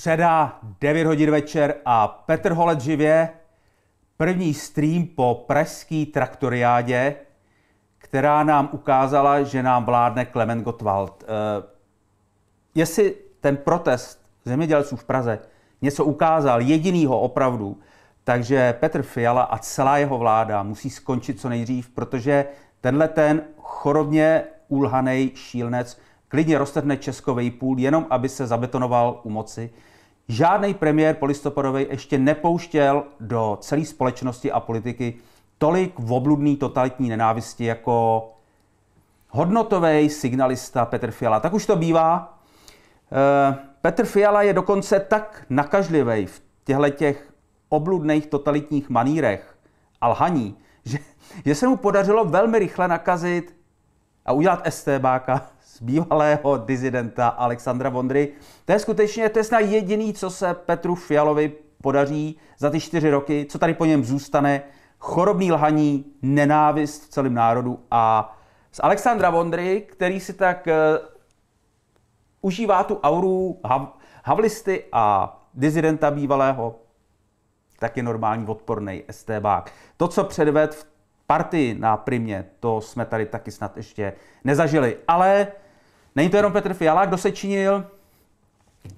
Středa, 9 hodin večer a Petr Holec živě. První stream po pražský traktoriádě, která nám ukázala, že nám vládne Klement Gottwald. Eh, jestli ten protest zemědělců v Praze něco ukázal jedinýho opravdu, takže Petr Fiala a celá jeho vláda musí skončit co nejdřív, protože tenhle ten chorobně ulhanej šílnec klidně roztrhne Českovej půl, jenom aby se zabetonoval u moci. Žádný premiér polistopadový ještě nepouštěl do celé společnosti a politiky tolik obludný totalitní nenávisti jako hodnotový signalista Petr Fiala. Tak už to bývá. Eh, Petr Fiala je dokonce tak nakažlivý v těchto těch obludných totalitních manírech a lhaní, že, že se mu podařilo velmi rychle nakazit a udělat STBáka bývalého dizidenta Alexandra Vondry. To je skutečně, to je snad jediný, co se Petru Fialovi podaří za ty čtyři roky, co tady po něm zůstane, chorobný lhaní, nenávist v celém národu a z Alexandra Vondry, který si tak uh, užívá tu auru hav, havlisty a dizidenta bývalého, tak je normální odporný STBák. To, co předved v partii na primě, to jsme tady taky snad ještě nezažili. Ale Není to jenom Petr Fiala, kdo se činil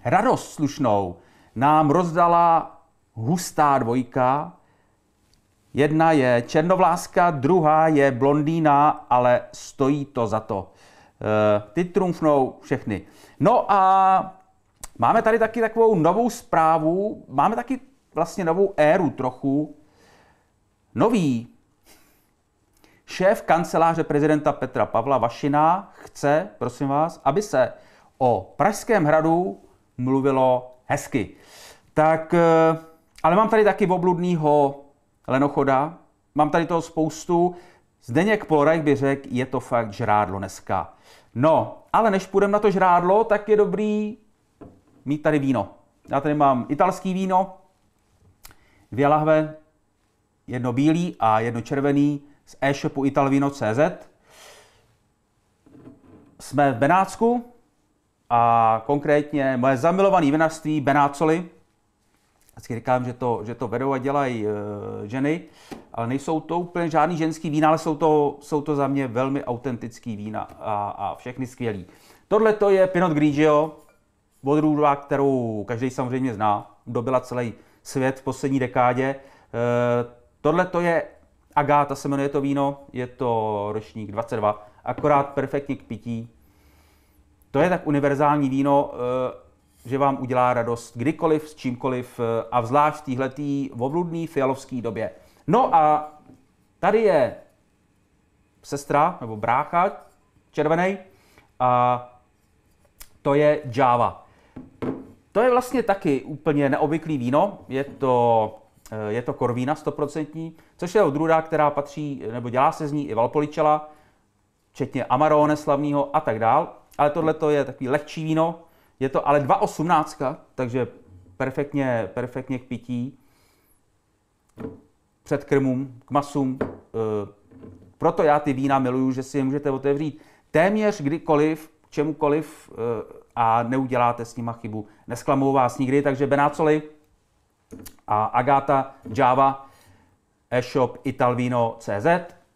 radost slušnou, nám rozdala hustá dvojka. Jedna je černovláska, druhá je blondýna, ale stojí to za to. Eh, ty trumfnou všechny. No a máme tady taky takovou novou zprávu, máme taky vlastně novou éru trochu. Nový Šéf kanceláře prezidenta Petra Pavla Vašina chce, prosím vás, aby se o Pražském hradu mluvilo hezky. Tak, eh, ale mám tady taky obludného lenochoda, mám tady toho spoustu. Zdeněk Polorajk by řekl, je to fakt žrádlo dneska. No, ale než půjdeme na to žrádlo, tak je dobrý mít tady víno. Já tady mám italský víno, dvě lahve, jedno bílý a jedno červený z e-shopu italvino.cz. Jsme v Benátsku a konkrétně moje zamilované vinařství Benácoli. Vždycky říkám, že to, že to vedou a dělají e, ženy, ale nejsou to úplně žádný ženský vína, ale jsou to, jsou to za mě velmi autentický vína a, a všechny skvělí. Tohle to je Pinot Grigio, odrůda, kterou každý samozřejmě zná, dobila celý svět v poslední dekádě. E, Tohle to je Agáta se jmenuje to víno, je to ročník 22, akorát perfektně k pití. To je tak univerzální víno, eh, že vám udělá radost kdykoliv, s čímkoliv eh, a vzlášť v téhletý ovludný fialovský době. No a tady je sestra nebo brácha červený a to je Java. To je vlastně taky úplně neobvyklý víno. Je to Eh, je to korvína 100%, což je odrůda, která patří, nebo dělá se z ní i valpoličela, včetně amarone slavného a tak dál. Ale tohle je takový lehčí víno, je to ale 2,18, takže perfektně, perfektně k pití, před krmům, k masům. Eh, proto já ty vína miluju, že si je můžete otevřít téměř kdykoliv, čemukoliv eh, a neuděláte s nima chybu. Nesklamou vás nikdy, takže Benácoli, a Agáta Java e-shop italvino.cz.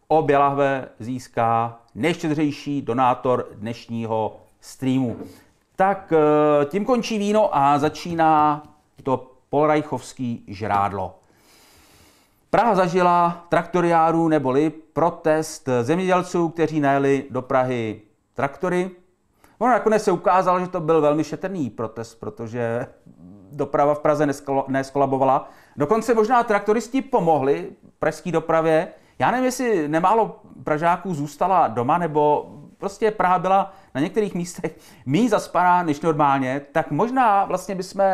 Obě lahve získá nejštědřejší donátor dnešního streamu. Tak eh, tím končí víno a začíná to polrajchovský žrádlo. Praha zažila traktoriáru neboli protest zemědělců, kteří najeli do Prahy traktory, Ono nakonec se ukázalo, že to byl velmi šetrný protest, protože doprava v Praze neskolabovala. Dokonce možná traktoristi pomohli pražské dopravě. Já nevím, jestli nemálo Pražáků zůstala doma, nebo prostě Praha byla na některých místech méně zaspaná než normálně, tak možná vlastně bychom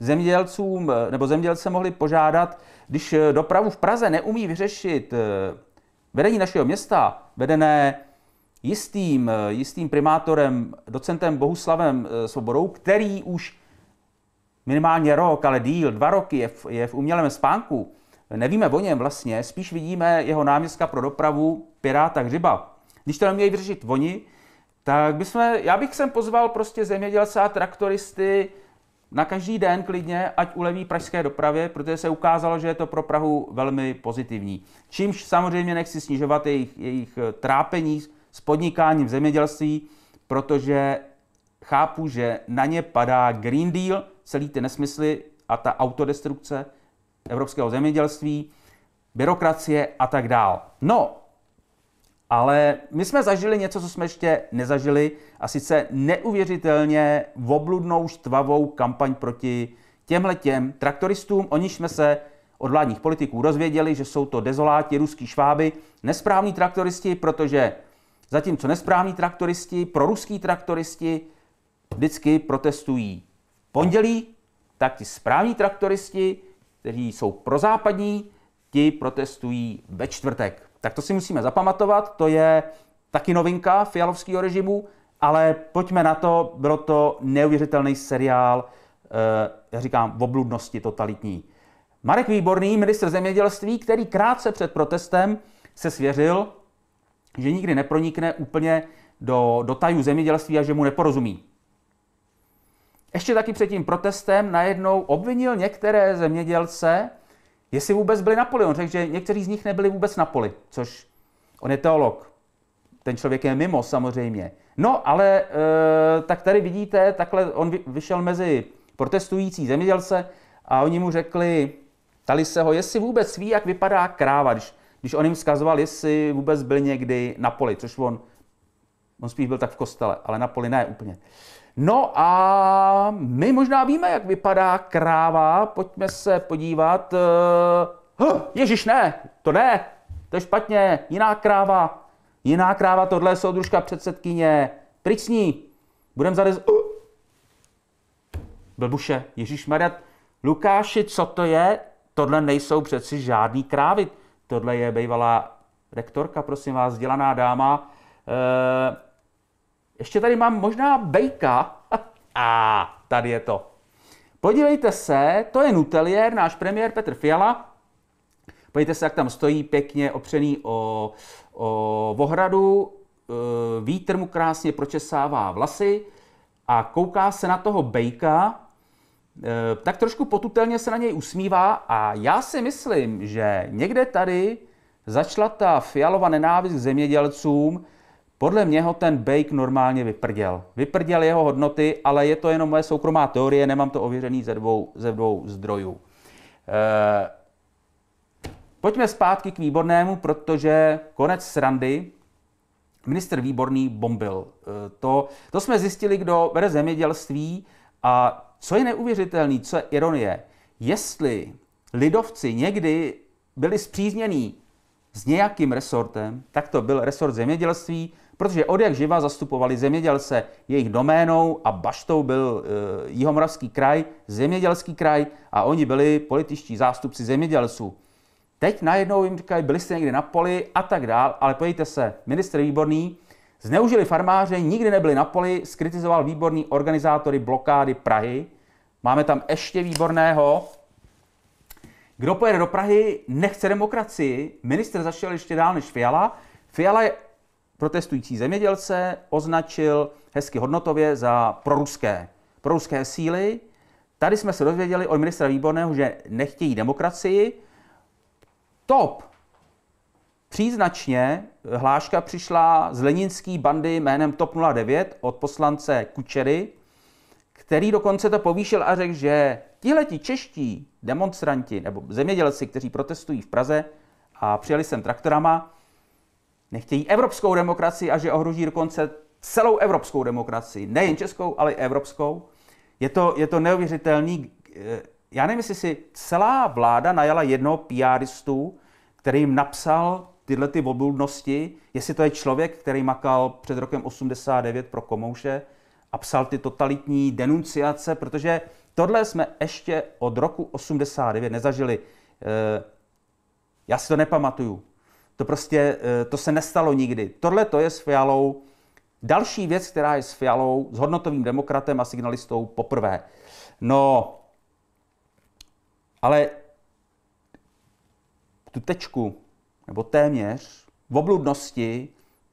zemědělcům nebo zemědělce mohli požádat, když dopravu v Praze neumí vyřešit eh, vedení našeho města, vedené jistým, eh, jistým primátorem, docentem Bohuslavem eh, Svobodou, který už minimálně rok, ale díl, dva roky je v, je v umělém spánku. Nevíme o něm vlastně, spíš vidíme jeho náměstka pro dopravu Piráta Hřiba. Když to neměli vyřešit oni, tak bychom, já bych sem pozval prostě zemědělce a traktoristy na každý den klidně, ať uleví pražské dopravě, protože se ukázalo, že je to pro Prahu velmi pozitivní. Čímž samozřejmě nechci snižovat jejich, jejich eh, trápení s podnikáním v zemědělství, protože chápu, že na ně padá Green Deal, celý ty nesmysly a ta autodestrukce evropského zemědělství, byrokracie a tak dál. No, ale my jsme zažili něco, co jsme ještě nezažili, a sice neuvěřitelně obludnou, štvavou kampaň proti těm traktoristům. O jsme se od vládních politiků dozvěděli, že jsou to dezoláti, ruský šváby, nesprávní traktoristi, protože Zatímco nesprávní traktoristi, proruský traktoristi vždycky protestují v pondělí, tak ti správní traktoristi, kteří jsou prozápadní, ti protestují ve čtvrtek. Tak to si musíme zapamatovat, to je taky novinka fialovského režimu, ale pojďme na to, bylo to neuvěřitelný seriál, eh, já říkám, v obludnosti totalitní. Marek Výborný, ministr zemědělství, který krátce před protestem se svěřil že nikdy nepronikne úplně do, do tajů zemědělství a že mu neporozumí. Ještě taky před tím protestem najednou obvinil některé zemědělce, jestli vůbec byli na poli. On řekl, že někteří z nich nebyli vůbec na poli, což on je teolog. Ten člověk je mimo samozřejmě. No, ale e, tak tady vidíte, takhle on vyšel mezi protestující zemědělce a oni mu řekli, tali se ho, jestli vůbec ví, jak vypadá kráva. Když když on jim zkazoval, jestli vůbec byl někdy na poli, což on, on spíš byl tak v kostele, ale na poli ne úplně. No a my možná víme, jak vypadá kráva, pojďme se podívat. Eh, hm, Ježíš ježiš, ne, to ne, to je špatně, jiná kráva, jiná kráva, tohle je soudružka předsedkyně, pryč s ní, budem zarez... Uh. Blbuše, Ježíš Maria, Lukáši, co to je? Tohle nejsou přeci žádný krávy. Tohle je bývalá rektorka, prosím vás, vzdělaná dáma. E, ještě tady mám možná bejka. A tady je to. Podívejte se, to je Nutelier, náš premiér Petr Fiala. Podívejte se, jak tam stojí pěkně opřený o, o vohradu. E, vítr mu krásně pročesává vlasy a kouká se na toho bejka, Eh, tak trošku potutelně se na něj usmívá a já si myslím, že někde tady začala ta fialová nenávist k zemědělcům, podle mě ho ten Bake normálně vyprděl. Vyprděl jeho hodnoty, ale je to jenom moje soukromá teorie, nemám to ověřený ze dvou, ze dvou zdrojů. E, pojďme zpátky k výbornému, protože konec srandy, minister výborný bombil. E, to, to jsme zjistili, kdo vede zemědělství a co je neuvěřitelné, co je ironie, jestli lidovci někdy byli zpříznění s nějakým resortem, tak to byl resort zemědělství, protože od jak živa zastupovali zemědělce jejich doménou a baštou byl e, jihomoravský kraj, zemědělský kraj a oni byli političtí zástupci zemědělců. Teď najednou jim říkají, byli jste někdy na poli a tak dál, ale pojďte se, minister Výborný Zneužili farmáře, nikdy nebyli na poli, skritizoval výborný organizátory blokády Prahy. Máme tam ještě výborného. Kdo pojede do Prahy, nechce demokracii. Minister zašel ještě dál než Fiala. Fiala je protestující zemědělce označil hezky hodnotově za proruské, proruské síly. Tady jsme se dozvěděli od ministra Výborného, že nechtějí demokracii. Top Příznačně eh, hláška přišla z leninský bandy jménem TOP 09 od poslance Kučery, který dokonce to povýšil a řekl, že tihleti čeští demonstranti nebo zemědělci, kteří protestují v Praze a přijeli sem traktorama, nechtějí evropskou demokracii a že ohroží dokonce celou evropskou demokracii, nejen českou, ale i evropskou. Je to, je to neuvěřitelný. Eh, já nevím, jestli si celá vláda najala jednoho PRistu, který jim napsal tyhle ty obludnosti, jestli to je člověk, který makal před rokem 89 pro komouše a psal ty totalitní denunciace, protože tohle jsme ještě od roku 89 nezažili. Eh, já si to nepamatuju. To prostě, eh, to se nestalo nikdy. Tohle to je s Fialou další věc, která je s Fialou, s hodnotovým demokratem a signalistou poprvé. No, ale tu tečku nebo téměř, v obludnosti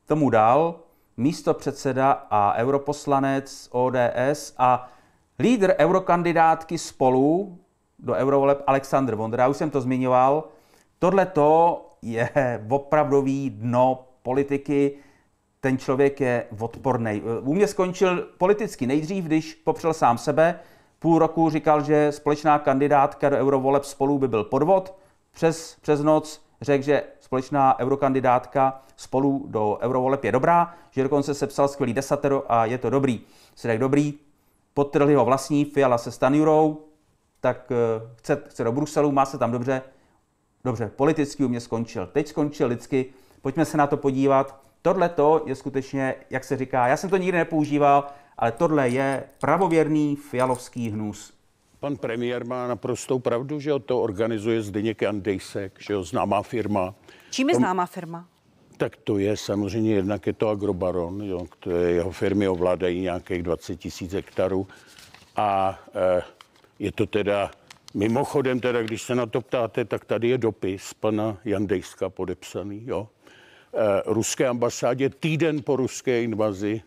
tomu dal místo předseda a europoslanec ODS a lídr eurokandidátky spolu do eurovoleb Aleksandr Vondra, už jsem to zmiňoval. Tohle to je opravdový dno politiky, ten člověk je odporný. U mě skončil politicky nejdřív, když popřel sám sebe. Půl roku říkal, že společná kandidátka do eurovoleb spolu by byl podvod. Přes, přes noc řekl, že společná eurokandidátka spolu do eurovoleb je dobrá, že dokonce sepsal skvělý desatero a je to dobrý. Si dobrý, podtrhl jeho vlastní Fiala se Stanjurou, tak eh, chce, chce do Bruselu, má se tam dobře. Dobře, politicky u mě skončil, teď skončil lidsky, pojďme se na to podívat. Tohle to je skutečně, jak se říká, já jsem to nikdy nepoužíval, ale tohle je pravověrný fialovský hnus pan premiér má naprostou pravdu, že to organizuje Zdeněk Andejsek, že jo, známá firma. Čím je známá firma? Tak to je samozřejmě jednak je to agrobaron, jo, které jeho firmy ovládají nějakých 20 tisíc hektarů a e, je to teda Mimochodem teda, když se na to ptáte, tak tady je dopis pana Jandejska podepsaný, jo. E, ruské ambasádě týden po ruské invazi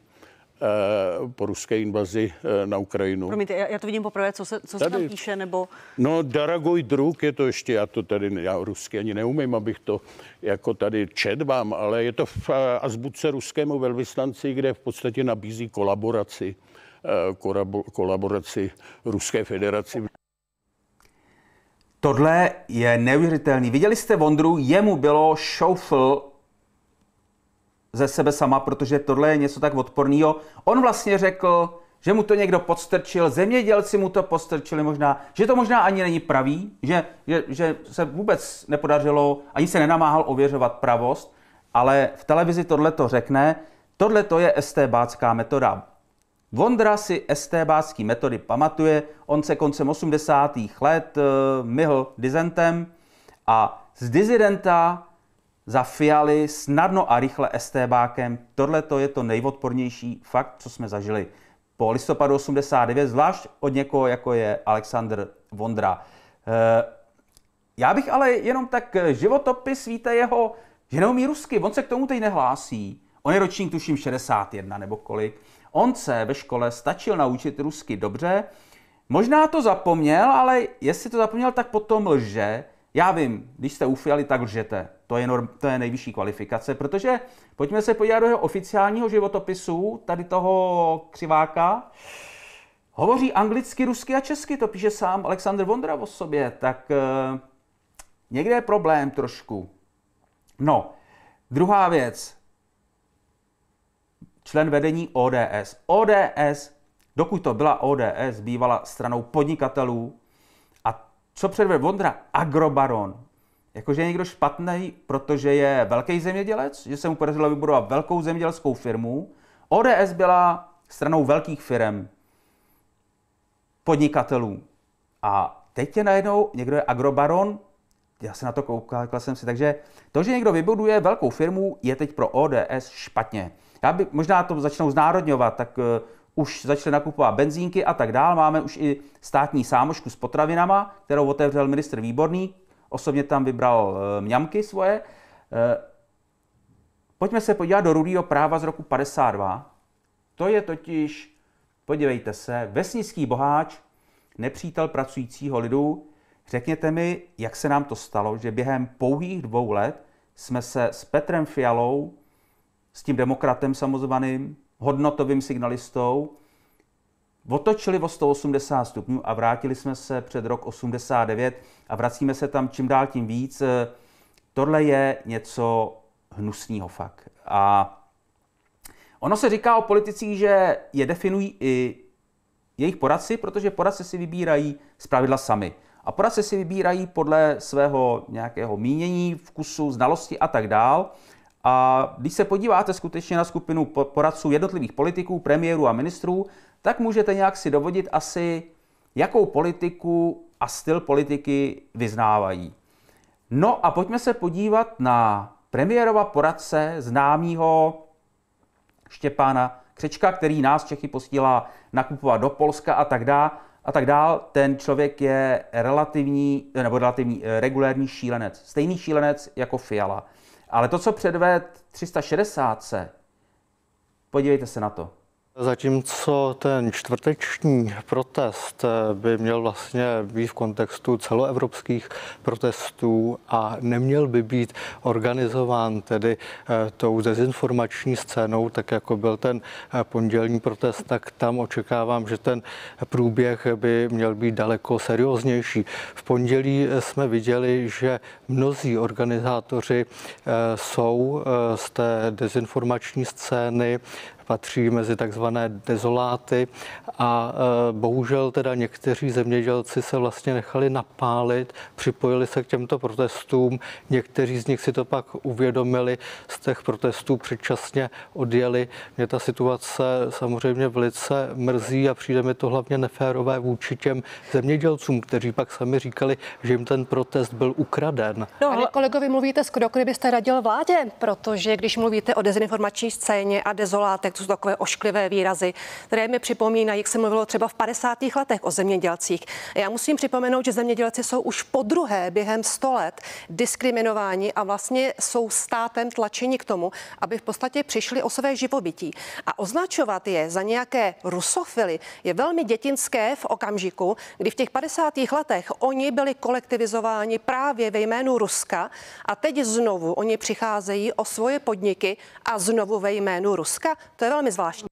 Eh, po ruské invazi eh, na Ukrajinu. Promiňte, já to vidím poprvé, co se, co tady. se tam píše, nebo... No, Daragoj druk je to ještě, já to tady, já rusky ani neumím, abych to jako tady čet vám, ale je to v eh, azbuce ruskému velvyslanci, kde v podstatě nabízí kolaboraci, kolaboraci Ruské federaci. Tohle je neuvěřitelný. Viděli jste Vondru, jemu bylo šoufl ze sebe sama, protože tohle je něco tak odporného. On vlastně řekl, že mu to někdo podstrčil, zemědělci mu to podstrčili možná, že to možná ani není pravý, že, že, že se vůbec nepodařilo, ani se nenamáhal ověřovat pravost, ale v televizi tohle to řekne, tohle to je STBácká metoda. Vondra si STBácký metody pamatuje, on se koncem 80. let eh, myhl dizentem a z dizidenta za Fialy snadno a rychle STBákem. Tohle je to nejodpornější fakt, co jsme zažili po listopadu 89, zvlášť od někoho, jako je Alexandr Vondra. Eh, já bych ale jenom tak eh, životopis, víte jeho, že neumí rusky, on se k tomu teď nehlásí. On je ročník tuším 61 nebo kolik. On se ve škole stačil naučit rusky dobře, možná to zapomněl, ale jestli to zapomněl, tak potom lže, já vím, když jste ufiali, tak lžete. To je, norm, to je nejvyšší kvalifikace, protože pojďme se podívat do jeho oficiálního životopisu, tady toho křiváka. Hovoří anglicky, rusky a česky, to píše sám Alexander Vondra o sobě, tak e, někde je problém trošku. No, druhá věc. Člen vedení ODS. ODS, dokud to byla ODS, bývala stranou podnikatelů, co předved Vondra? Agrobaron. Jakože je někdo špatný, protože je velký zemědělec, že se mu podařilo vybudovat velkou zemědělskou firmu. ODS byla stranou velkých firm, podnikatelů. A teď je najednou někdo je agrobaron, já se na to koukal, jsem si, takže to, že někdo vybuduje velkou firmu, je teď pro ODS špatně. Já by, možná to začnou znárodňovat, tak eh, už začaly nakupovat benzínky a tak dál. Máme už i státní sámošku s potravinama, kterou otevřel ministr Výborný. Osobně tam vybral eh, mňamky svoje. Eh, pojďme se podívat do rudého práva z roku 52. To je totiž, podívejte se, vesnický boháč, nepřítel pracujícího lidu. Řekněte mi, jak se nám to stalo, že během pouhých dvou let jsme se s Petrem Fialou, s tím demokratem samozvaným, hodnotovým signalistou, otočili o 180 stupňů a vrátili jsme se před rok 89 a vracíme se tam čím dál tím víc. Eh, tohle je něco hnusného fakt. A ono se říká o politicích, že je definují i jejich poradci, protože poradce si vybírají z pravidla sami. A poradce si vybírají podle svého nějakého mínění, vkusu, znalosti a tak dál. A když se podíváte skutečně na skupinu poradců jednotlivých politiků, premiérů a ministrů, tak můžete nějak si dovodit asi, jakou politiku a styl politiky vyznávají. No a pojďme se podívat na premiérova poradce známého Štěpána Křečka, který nás Čechy posílá nakupovat do Polska a tak dále. A tak dál, ten člověk je relativní, nebo relativní, eh, regulérní šílenec. Stejný šílenec jako Fiala. Ale to, co předved 360, podívejte se na to. Zatímco ten čtvrteční protest eh, by měl vlastně být v kontextu celoevropských protestů a neměl by být organizován tedy eh, tou dezinformační scénou, tak jako byl ten eh, pondělní protest, tak tam očekávám, že ten průběh by měl být daleko serióznější. V pondělí jsme viděli, že mnozí organizátoři jsou z té dezinformační scény patří mezi takzvané dezoláty a eh, bohužel teda někteří zemědělci se vlastně nechali napálit, připojili se k těmto protestům, někteří z nich si to pak uvědomili, z těch protestů předčasně odjeli. Mě ta situace samozřejmě velice mrzí a přijde mi to hlavně neférové vůči těm zemědělcům, kteří pak sami říkali, že jim ten protest byl ukraden. No, ale kolegovi mluvíte skoro, kdybyste radil vládě, protože když mluvíte o dezinformační scéně a dezolátech, to jsou takové ošklivé výrazy, které mi připomínají, jak se mluvilo třeba v 50. letech o zemědělcích. Já musím připomenout, že zemědělci jsou už po druhé během 100 let diskriminováni a vlastně jsou státem tlačeni k tomu, aby v podstatě přišli o své živobytí. A označovat je za nějaké rusofily je velmi dětinské v okamžiku, kdy v těch 50. letech oni byli kolektivizováni právě ve jménu Ruska a teď znovu oni přicházejí o svoje podniky a znovu ve jménu Ruska. To je velmi zvláštní.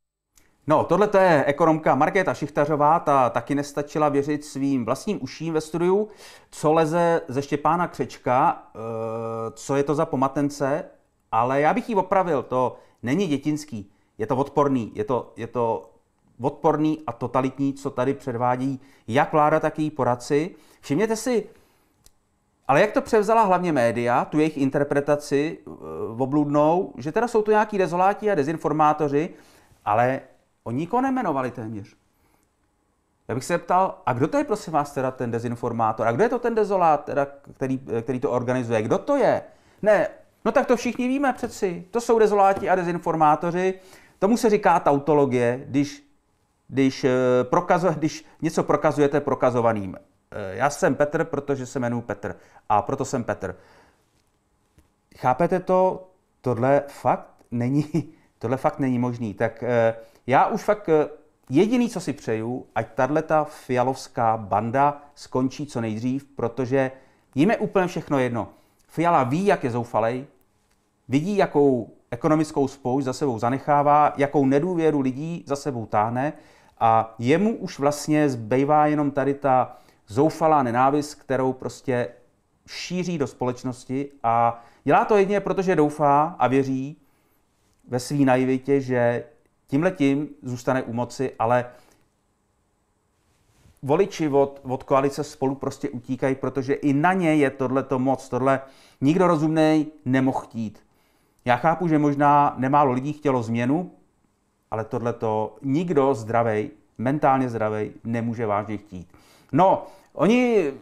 No, tohle je ekonomka Markéta Šichtařová, ta taky nestačila věřit svým vlastním uším ve studiu. Co leze ze Štěpána Křečka, eh, co je to za pomatence, ale já bych ji opravil, to není dětinský, je to odporný, je to, je to odporný a totalitní, co tady předvádí jak vláda, tak její poradci. Všimněte si, ale jak to převzala hlavně média, tu jejich interpretaci v eh, obludnou, že teda jsou to nějaký dezoláti a dezinformátoři, ale oni nikoho nemenovali téměř. Já bych se ptal, a kdo to je, prosím vás, teda ten dezinformátor? A kdo je to ten dezolát, teda, který, eh, který to organizuje? Kdo to je? Ne, no tak to všichni víme přeci. To jsou dezoláti a dezinformátoři. Tomu se říká tautologie, když, když, eh, prokazo, když něco prokazujete prokazovaným. Eh, já jsem Petr, protože se jmenuji Petr a proto jsem Petr. Chápete to? Tohle fakt není, tohle fakt není možný. Tak eh, já už fakt eh, jediný, co si přeju, ať tahle ta fialovská banda skončí co nejdřív, protože jim je úplně všechno jedno. Fiala ví, jak je zoufalej, vidí, jakou ekonomickou spoušť za sebou zanechává, jakou nedůvěru lidí za sebou táhne a jemu už vlastně zbývá jenom tady ta zoufalá nenávist, kterou prostě šíří do společnosti a dělá to jedině, protože doufá a věří ve svý naivitě, že tím letím zůstane u moci, ale voliči od, od koalice spolu prostě utíkají, protože i na ně je tohleto moc. Tohle nikdo rozumný nemohl chtít. Já chápu, že možná nemálo lidí chtělo změnu, ale tohleto nikdo zdravej, mentálně zdravej, nemůže vážně chtít. No, oni,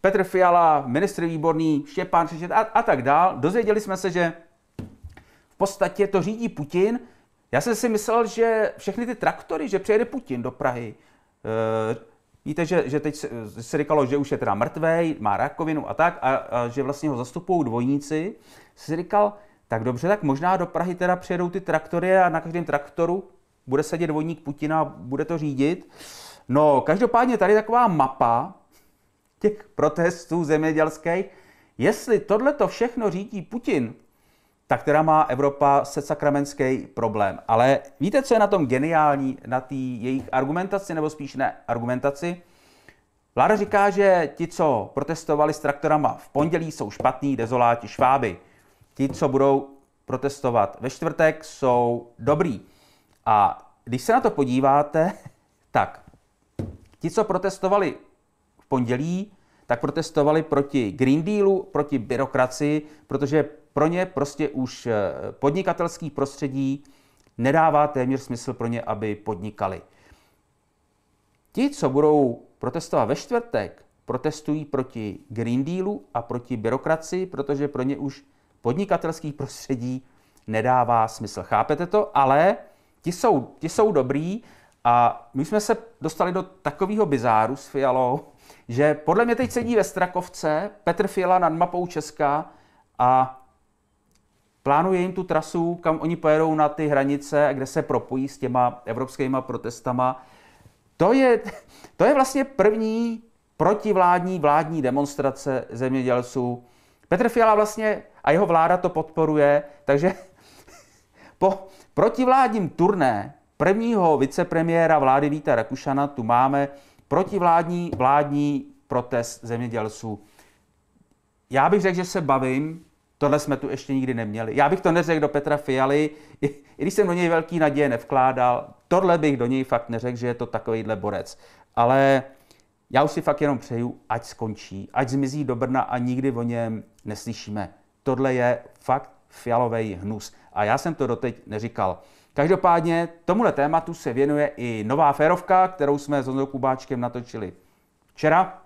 Petr Fiala, ministr Výborný, Štěpán Přečet a, a tak dál, dozvěděli jsme se, že v podstatě to řídí Putin. Já jsem si myslel, že všechny ty traktory, že přijede Putin do Prahy. E, víte, že, že teď se, se říkalo, že už je teda mrtvý, má rakovinu a tak, a, a že vlastně ho zastupují dvojníci. Jsi říkal, tak dobře, tak možná do Prahy teda přijedou ty traktory a na každém traktoru bude sedět dvojník Putina a bude to řídit. No, každopádně tady taková mapa těch protestů zemědělských. Jestli tohle to všechno řídí Putin, tak teda má Evropa se sakramenský problém. Ale víte, co je na tom geniální, na té jejich argumentaci, nebo spíš ne argumentaci? Vláda říká, že ti, co protestovali s traktorama v pondělí, jsou špatní, dezoláti, šváby. Ti, co budou protestovat ve čtvrtek, jsou dobrý. A když se na to podíváte, tak Ti, co protestovali v pondělí, tak protestovali proti Green Dealu, proti byrokracii, protože pro ně prostě už eh, podnikatelský prostředí nedává téměř smysl pro ně, aby podnikali. Ti, co budou protestovat ve čtvrtek, protestují proti Green Dealu a proti byrokracii, protože pro ně už podnikatelský prostředí nedává smysl. Chápete to? Ale ti jsou, ti jsou dobrý a my jsme se dostali do takového bizáru s Fialou, že podle mě teď sedí ve Strakovce Petr Fiala nad mapou Česka a plánuje jim tu trasu, kam oni pojedou na ty hranice, kde se propojí s těma evropskýma protestama. To je, to je vlastně první protivládní vládní demonstrace zemědělců. Petr Fiala vlastně a jeho vláda to podporuje, takže po protivládním turné Prvního vicepremiéra vlády Víta Rakušana tu máme protivládní vládní protest zemědělců. Já bych řekl, že se bavím, tohle jsme tu ještě nikdy neměli. Já bych to neřekl do Petra Fialy, i, když jsem do něj velký naděje nevkládal, tohle bych do něj fakt neřekl, že je to takovýhle borec. Ale já už si fakt jenom přeju, ať skončí, ať zmizí do Brna a nikdy o něm neslyšíme. Tohle je fakt fialový hnus. A já jsem to doteď neříkal. Každopádně tomuhle tématu se věnuje i nová férovka, kterou jsme s Honzou Kubáčkem natočili včera.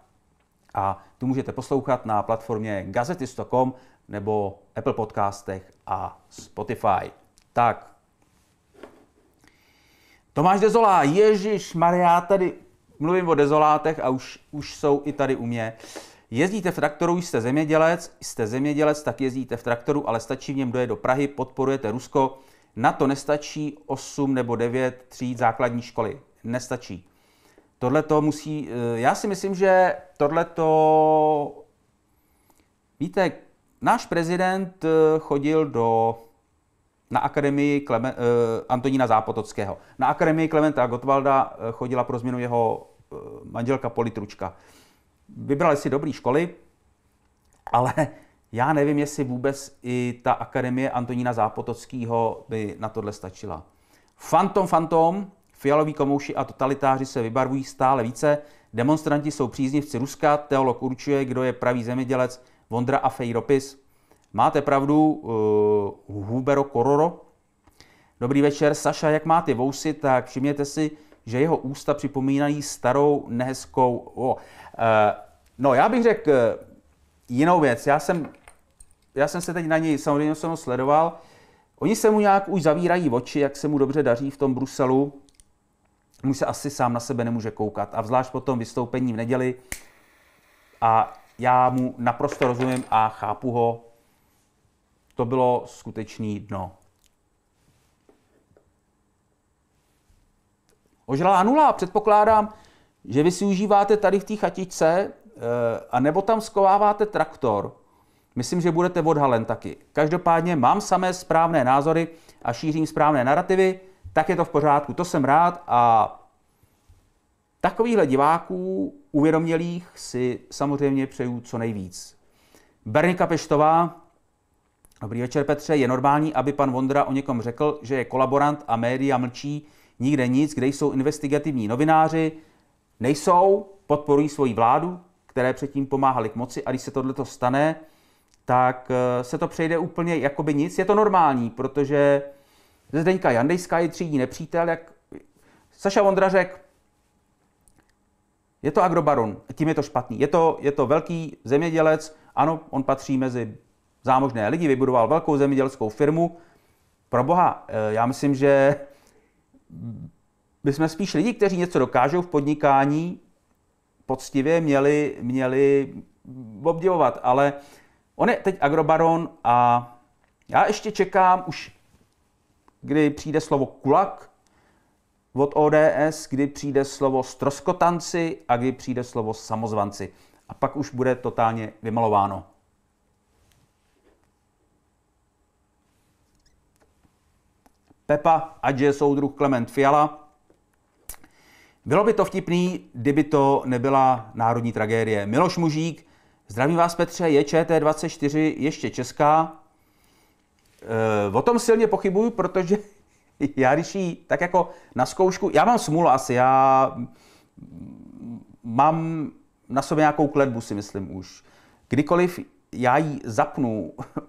A tu můžete poslouchat na platformě gazetisto.com nebo Apple Podcastech a Spotify. Tak. Tomáš Dezolá, Ježíš Maria, tady mluvím o dezolátech a už, už jsou i tady u mě. Jezdíte v traktoru, jste zemědělec, jste zemědělec, tak jezdíte v traktoru, ale stačí v něm dojet do Prahy, podporujete Rusko, na to nestačí 8 nebo 9 tříd základní školy. Nestačí. Tohle to musí, eh, já si myslím, že tohle to, víte, náš prezident eh, chodil do, na akademii Klemen, eh, Antonína Zápotockého. Na akademii Klementa Gottwalda chodila pro změnu jeho manželka Politručka. Vybrali si dobrý školy, ale já nevím, jestli vůbec i ta akademie Antonína Zápotockého by na tohle stačila. Fantom, fantom, fialoví komouši a totalitáři se vybarvují stále více, demonstranti jsou příznivci Ruska, teolog určuje, kdo je pravý zemědělec, Vondra a Fejropis. Máte pravdu, uh, Hubero Kororo. Dobrý večer, Saša, jak máte vousy, tak všimněte si, že jeho ústa připomínají starou, nehezkou... Oh. Uh, no, já bych řekl jinou věc. Já jsem já jsem se teď na něj, samozřejmě jsem ho sledoval, oni se mu nějak už zavírají oči, jak se mu dobře daří v tom Bruselu, Mu se asi sám na sebe nemůže koukat a zvlášť po tom vystoupení v neděli a já mu naprosto rozumím a chápu ho, to bylo skutečný dno. Ožralá nula, předpokládám, že vy si užíváte tady v té chatičce, eh, a nebo tam skováváte traktor, Myslím, že budete odhalen taky. Každopádně mám samé správné názory a šířím správné narrativy, tak je to v pořádku, to jsem rád a takovýchhle diváků uvědomělých si samozřejmě přeju co nejvíc. Bernika Peštová, Dobrý večer, Petře. Je normální, aby pan Vondra o někom řekl, že je kolaborant a média mlčí nikde nic, kde jsou investigativní novináři? Nejsou, podporují svoji vládu, které předtím pomáhali k moci a když se tohleto stane, tak eh, se to přejde úplně jakoby nic. Je to normální, protože ze Zdeňka Jandejská je třídní nepřítel, jak Saša Vondra řekl, je to agrobaron, tím je to špatný. Je to, je to velký zemědělec, ano, on patří mezi zámožné lidi, vybudoval velkou zemědělskou firmu. Pro boha, eh, já myslím, že by jsme spíš lidi, kteří něco dokážou v podnikání, poctivě měli, měli obdivovat, ale On je teď agrobaron a já ještě čekám už, kdy přijde slovo kulak od ODS, kdy přijde slovo stroskotanci a kdy přijde slovo samozvanci. A pak už bude totálně vymalováno. Pepa, ať je soudruh Klement Fiala. Bylo by to vtipný, kdyby to nebyla národní tragédie. Miloš Mužík Zdravím vás, Petře, je ČT24 ještě česká? E, o tom silně pochybuju, protože já když jí tak jako na zkoušku, já mám smůlu asi, já mám na sobě nějakou kletbu, si myslím už. Kdykoliv já ji zapnu,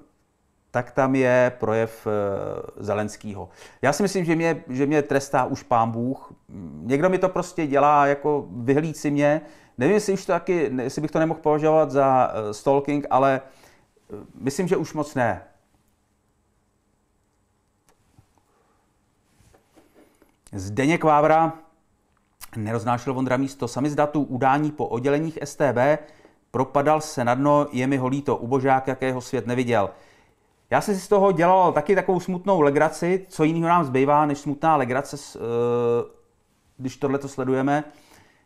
tak tam je projev eh, Zelenskýho. Já si myslím, že mě, že mě trestá už pán Bůh. Někdo mi to prostě dělá, jako vyhlíci mě, Nevím, jestli, už to taky, jestli bych to nemohl považovat za eh, stalking, ale eh, myslím, že už moc ne. Zdeněk Vávra neroznášel Vondra místo datů udání po odděleních STB, propadal se na dno, je mi holíto, ubožák, jakého svět neviděl. Já jsem si z toho dělal taky takovou smutnou legraci, co jiného nám zbývá, než smutná legrace, eh, když tohle to sledujeme.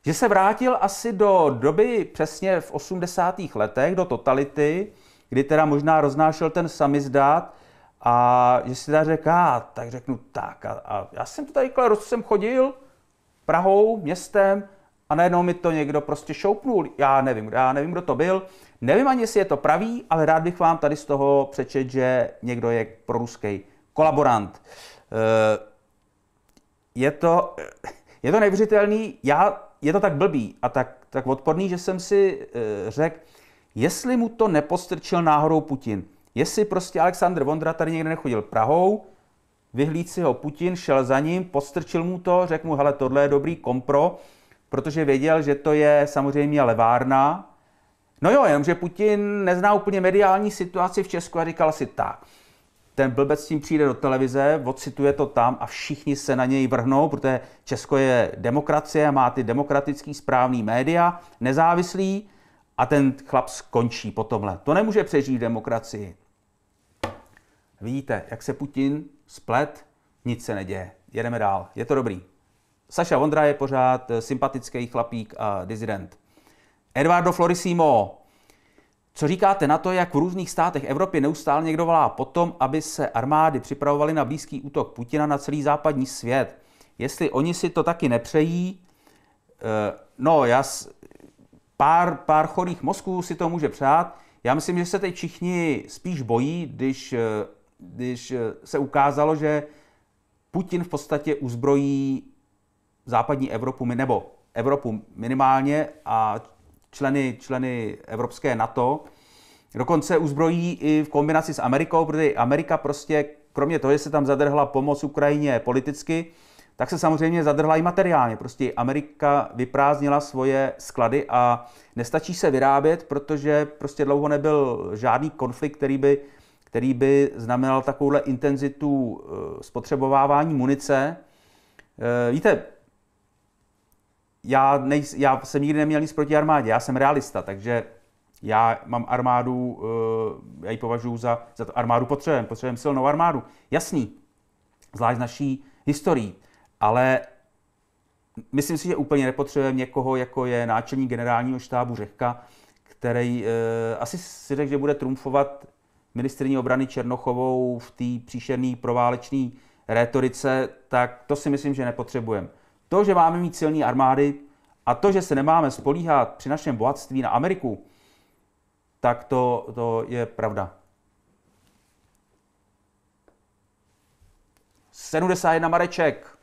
Že se vrátil asi do doby přesně v 80. letech, do totality, kdy teda možná roznášel ten samizdát a že si teda řekl, ah, tak řeknu tak. A, a já jsem to tady roz jsem chodil Prahou, městem a najednou mi to někdo prostě šoupnul. Já nevím, já nevím, kdo to byl. Nevím ani, jestli je to pravý, ale rád bych vám tady z toho přečet, že někdo je proruský kolaborant. Eh, je to, eh, je to nevřitelný. Já je to tak blbý a tak, tak odporný, že jsem si e, řekl, jestli mu to nepostrčil náhodou Putin. Jestli prostě Alexandr Vondra tady někde nechodil Prahou, vyhlíd si ho Putin, šel za ním, postrčil mu to, řekl mu, hele, tohle je dobrý kompro, protože věděl, že to je samozřejmě levárna. No jo, jenomže Putin nezná úplně mediální situaci v Česku a říkal si tak – ten blbec s tím přijde do televize, odcituje to tam a všichni se na něj vrhnou, protože Česko je demokracie, má ty demokratický správný média, nezávislý a ten chlap skončí po tomhle. To nemůže přežít v demokracii. Vidíte, jak se Putin splet, nic se neděje. Jedeme dál, je to dobrý. Saša Vondra je pořád sympatický chlapík a dizident. Eduardo Florisimo, co říkáte na to, jak v různých státech Evropy neustále někdo volá potom, aby se armády připravovaly na blízký útok Putina na celý západní svět? Jestli oni si to taky nepřejí, eh, no, já, pár, pár chorých mozků si to může přát. Já myslím, že se teď všichni spíš bojí, když, eh, když eh, se ukázalo, že Putin v podstatě uzbrojí západní Evropu, nebo Evropu minimálně a členy, členy Evropské NATO. Dokonce uzbrojí i v kombinaci s Amerikou, protože Amerika prostě, kromě toho, že se tam zadrhla pomoc Ukrajině politicky, tak se samozřejmě zadrhla i materiálně. Prostě Amerika vyprázdnila svoje sklady a nestačí se vyrábět, protože prostě dlouho nebyl žádný konflikt, který by, který by znamenal takovouhle intenzitu eh, spotřebovávání munice. Eh, víte, já, nej, já jsem nikdy neměl nic proti armádě, já jsem realista, takže já mám armádu, eh, já ji považuji za, za to armádu potřebujeme, potřebujeme silnou armádu. Jasný, zvlášť naší historií, ale myslím si, že úplně nepotřebujeme někoho, jako je náčelník generálního štábu Řehka, který eh, asi si řekl, že bude trumfovat ministrní obrany Černochovou v té příšerné proválečné rétorice, tak to si myslím, že nepotřebujeme. To, že máme mít silné armády a to, že se nemáme spolíhat při našem bohatství na Ameriku, tak to, to je pravda. 71 Mareček.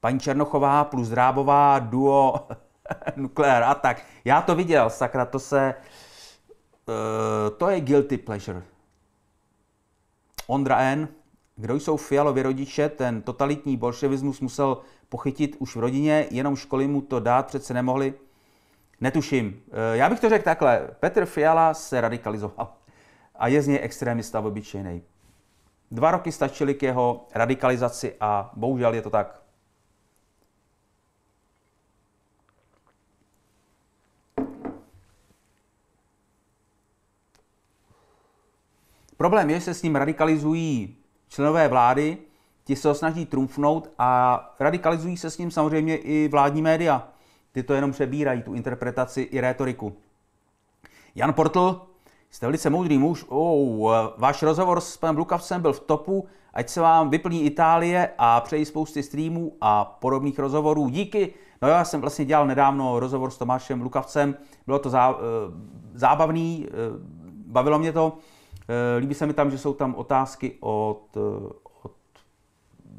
Paní Černochová plus Drábová duo nukleár a tak. Já to viděl, sakra, to se... Uh, to je guilty pleasure. Ondra N. Kdo jsou Fialovi rodiče, ten totalitní bolševismus musel pochytit už v rodině, jenom školy mu to dát přece nemohli. Netuším. E, já bych to řekl takhle. Petr Fiala se radikalizoval a je z něj extrémista v obyčejný. Dva roky stačily k jeho radikalizaci a bohužel je to tak. Problém je, že se s ním radikalizují členové vlády, ti se ho snaží trumfnout a radikalizují se s ním samozřejmě i vládní média. Ty to jenom přebírají, tu interpretaci i rétoriku. Jan Portl, jste velice moudrý muž. Oh, váš rozhovor s panem Blukavcem byl v topu. Ať se vám vyplní Itálie a přeji spousty streamů a podobných rozhovorů. Díky. No já jsem vlastně dělal nedávno rozhovor s Tomášem Lukavcem. Bylo to zá, eh, zábavný, eh, bavilo mě to. Eh, líbí se mi tam, že jsou tam otázky od, eh, od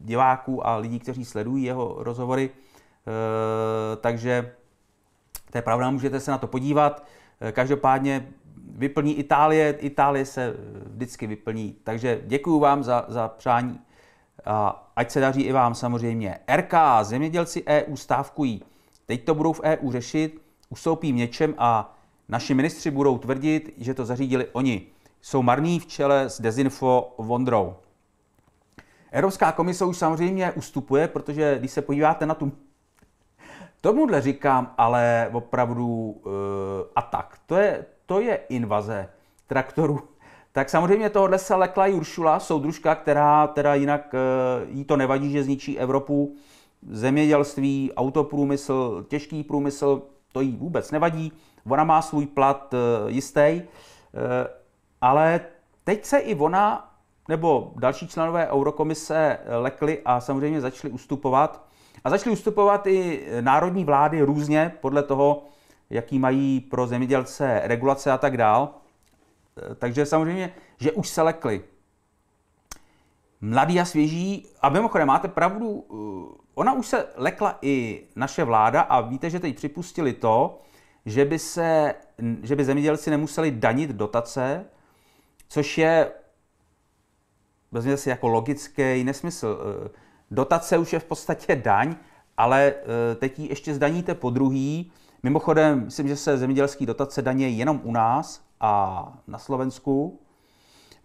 diváků a lidí, kteří sledují jeho rozhovory, eh, takže to je pravda, můžete se na to podívat. Každopádně vyplní Itálie, Itálie se vždycky vyplní. Takže děkuji vám za, za přání. A ať se daří i vám samozřejmě. RK, zemědělci EU stávkují. Teď to budou v EU řešit, ustoupí něčem a naši ministři budou tvrdit, že to zařídili oni jsou marný v čele s dezinfo Vondrou. Evropská komise už samozřejmě ustupuje, protože když se podíváte na tu... Tomuhle říkám ale opravdu uh, eh, atak. To je, to je invaze traktorů. Tak samozřejmě tohle se lekla Juršula, soudružka, která teda jinak uh, jí to nevadí, že zničí Evropu, zemědělství, autoprůmysl, těžký průmysl, to jí vůbec nevadí. Ona má svůj plat uh, eh, jistý. Uh, ale teď se i ona nebo další členové Eurokomise lekli a samozřejmě začali ustupovat. A začaly ustupovat i národní vlády různě podle toho, jaký mají pro zemědělce regulace a tak dál. Takže samozřejmě, že už se lekli. Mladý a svěží, a mimochodem máte pravdu, eh, ona už se lekla i naše vláda a víte, že teď připustili to, že by, se, že by zemědělci nemuseli danit dotace, což je vezměte si jako logický nesmysl. Eh, dotace už je v podstatě daň, ale eh, teď ji ještě zdaníte po druhý. Mimochodem, myslím, že se zemědělský dotace daně jenom u nás a na Slovensku.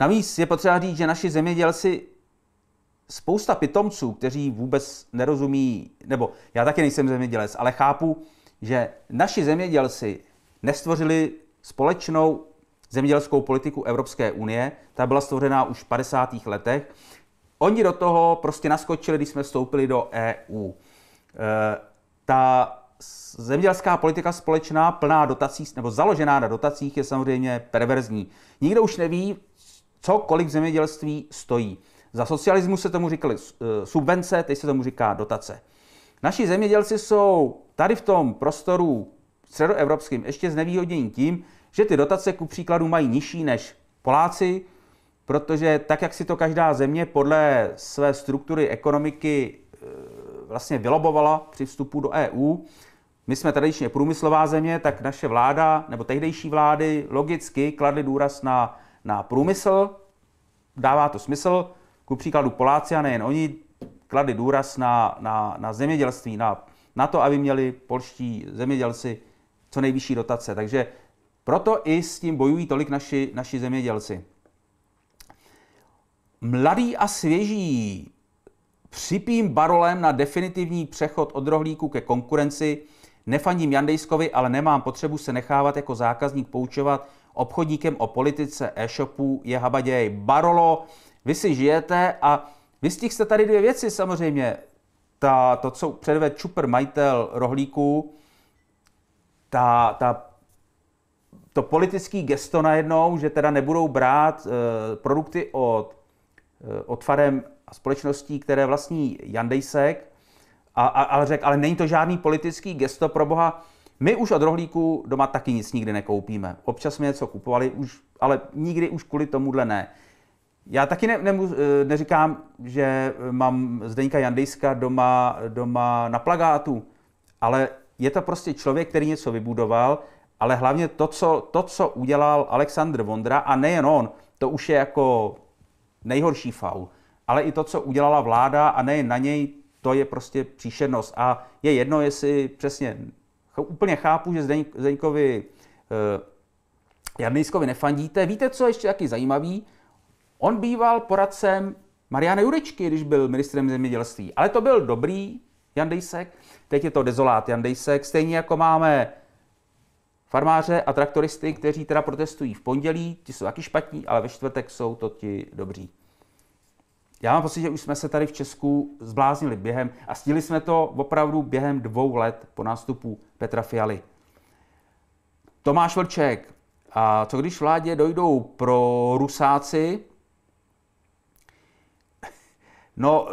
Navíc je potřeba říct, že naši zemědělci spousta pitomců, kteří vůbec nerozumí, nebo já taky nejsem zemědělec, ale chápu, že naši zemědělci nestvořili společnou zemědělskou politiku Evropské unie. Ta byla stvořená už v 50. letech. Oni do toho prostě naskočili, když jsme vstoupili do EU. E, ta zemědělská politika společná, plná dotací, nebo založená na dotacích, je samozřejmě perverzní. Nikdo už neví, co kolik v zemědělství stojí. Za socialismu se tomu říkali e, subvence, teď se tomu říká dotace. Naši zemědělci jsou tady v tom prostoru středoevropským ještě znevýhodnění tím, že ty dotace ku příkladu mají nižší než Poláci, protože tak, jak si to každá země podle své struktury ekonomiky e, vlastně vylobovala při vstupu do EU, my jsme tradičně průmyslová země, tak naše vláda nebo tehdejší vlády logicky kladly důraz na, na průmysl, dává to smysl, ku příkladu Poláci a nejen oni kladli důraz na, na, na zemědělství, na, na to, aby měli polští zemědělci co nejvyšší dotace. Takže proto i s tím bojují tolik naši, naši zemědělci. Mladý a svěží připím barolem na definitivní přechod od rohlíku ke konkurenci. Nefandím Jandejskovi, ale nemám potřebu se nechávat jako zákazník poučovat obchodníkem o politice e-shopů je habaděj. Barolo, vy si žijete a vystihl jste tady dvě věci samozřejmě. Ta, to, co předved čuper majitel rohlíku, ta, ta to politické gesto najednou, že teda nebudou brát eh, produkty od, eh, od farem a společností, které vlastní Jandejsek, a, a, a řekl, ale není to žádný politický gesto pro boha, my už od rohlíku doma taky nic nikdy nekoupíme. Občas jsme něco kupovali, už, ale nikdy už kvůli tomuhle ne. Já taky ne, ne, eh, neříkám, že mám Zdeníka Jandejska doma, doma na plagátu, ale je to prostě člověk, který něco vybudoval ale hlavně to, co, to, co udělal Alexandr Vondra, a nejen on, to už je jako nejhorší faul, ale i to, co udělala vláda a nejen na něj, to je prostě příšernost. A je jedno, jestli přesně, úplně chápu, že Zdeňkovi eh, Jarnýskovi nefandíte. Víte, co je ještě taky zajímavý? On býval poradcem Mariana Jurečky, když byl ministrem zemědělství. Ale to byl dobrý Jan Dejsek, teď je to dezolát Jan Dejsek. Stejně jako máme farmáře a traktoristy, kteří teda protestují v pondělí, ti jsou taky špatní, ale ve čtvrtek jsou to ti dobří. Já mám pocit, že už jsme se tady v Česku zbláznili během a stíli jsme to opravdu během dvou let po nástupu Petra Fialy. Tomáš Vlček, a co když vládě dojdou pro Rusáci? No, e,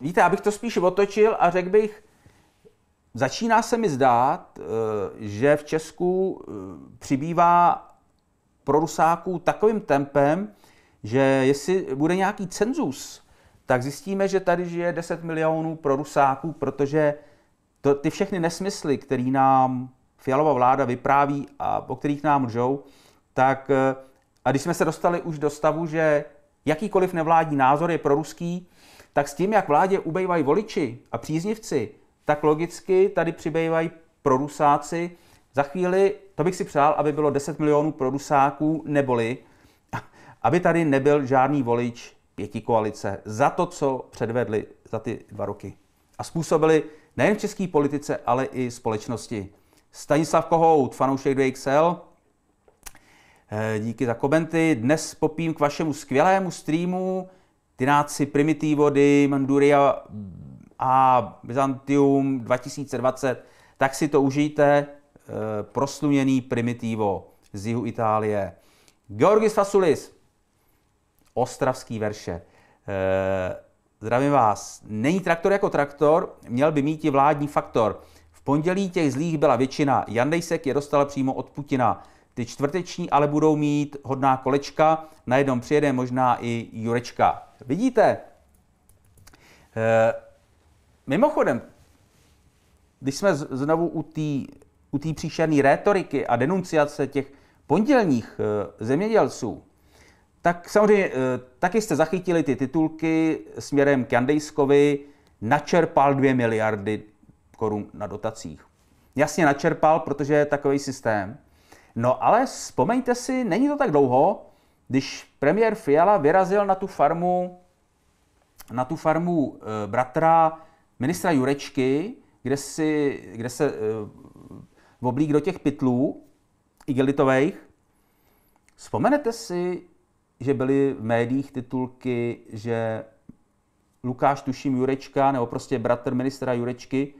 víte, abych to spíš otočil a řekl bych, Začíná se mi zdát, eh, že v Česku eh, přibývá prorusáků takovým tempem, že jestli bude nějaký cenzus, tak zjistíme, že tady žije 10 milionů prorusáků, protože to, ty všechny nesmysly, které nám Fialová vláda vypráví a o kterých nám lžou, tak eh, a když jsme se dostali už do stavu, že jakýkoliv nevládní názor je proruský, tak s tím, jak vládě ubejvají voliči a příznivci, tak logicky tady přibývají prorusáci. Za chvíli, to bych si přál, aby bylo 10 milionů prorusáků, neboli aby tady nebyl žádný volič pěti koalice za to, co předvedli za ty dva roky. A způsobili nejen v české politice, ale i společnosti. Stanislav Kohout, fanoušek 2XL, eh, díky za komenty. Dnes popím k vašemu skvělému streamu Primitivo di Manduria a Byzantium 2020, tak si to užijte, eh, prosluněný primitivo z jihu Itálie. Georgis Fasulis, ostravský verše. Eh, zdravím vás. Není traktor jako traktor, měl by mít i vládní faktor. V pondělí těch zlých byla většina. Jandejsek je dostal přímo od Putina. Ty čtvrteční ale budou mít hodná kolečka, na jednom přijede možná i Jurečka. Vidíte? E, Mimochodem, když jsme znovu u té u příšerné rétoriky a denunciace těch pondělních eh, zemědělců, tak samozřejmě eh, taky jste zachytili ty titulky směrem k Jandejskovi, načerpal 2 miliardy korun na dotacích. Jasně načerpal, protože je takový systém. No ale vzpomeňte si, není to tak dlouho, když premiér Fiala vyrazil na tu farmu, na tu farmu eh, bratra ministra Jurečky, kde, si, kde se eh, v oblík do těch pytlů igelitových. Vzpomenete si, že byly v médiích titulky, že Lukáš tuším Jurečka, nebo prostě bratr ministra Jurečky,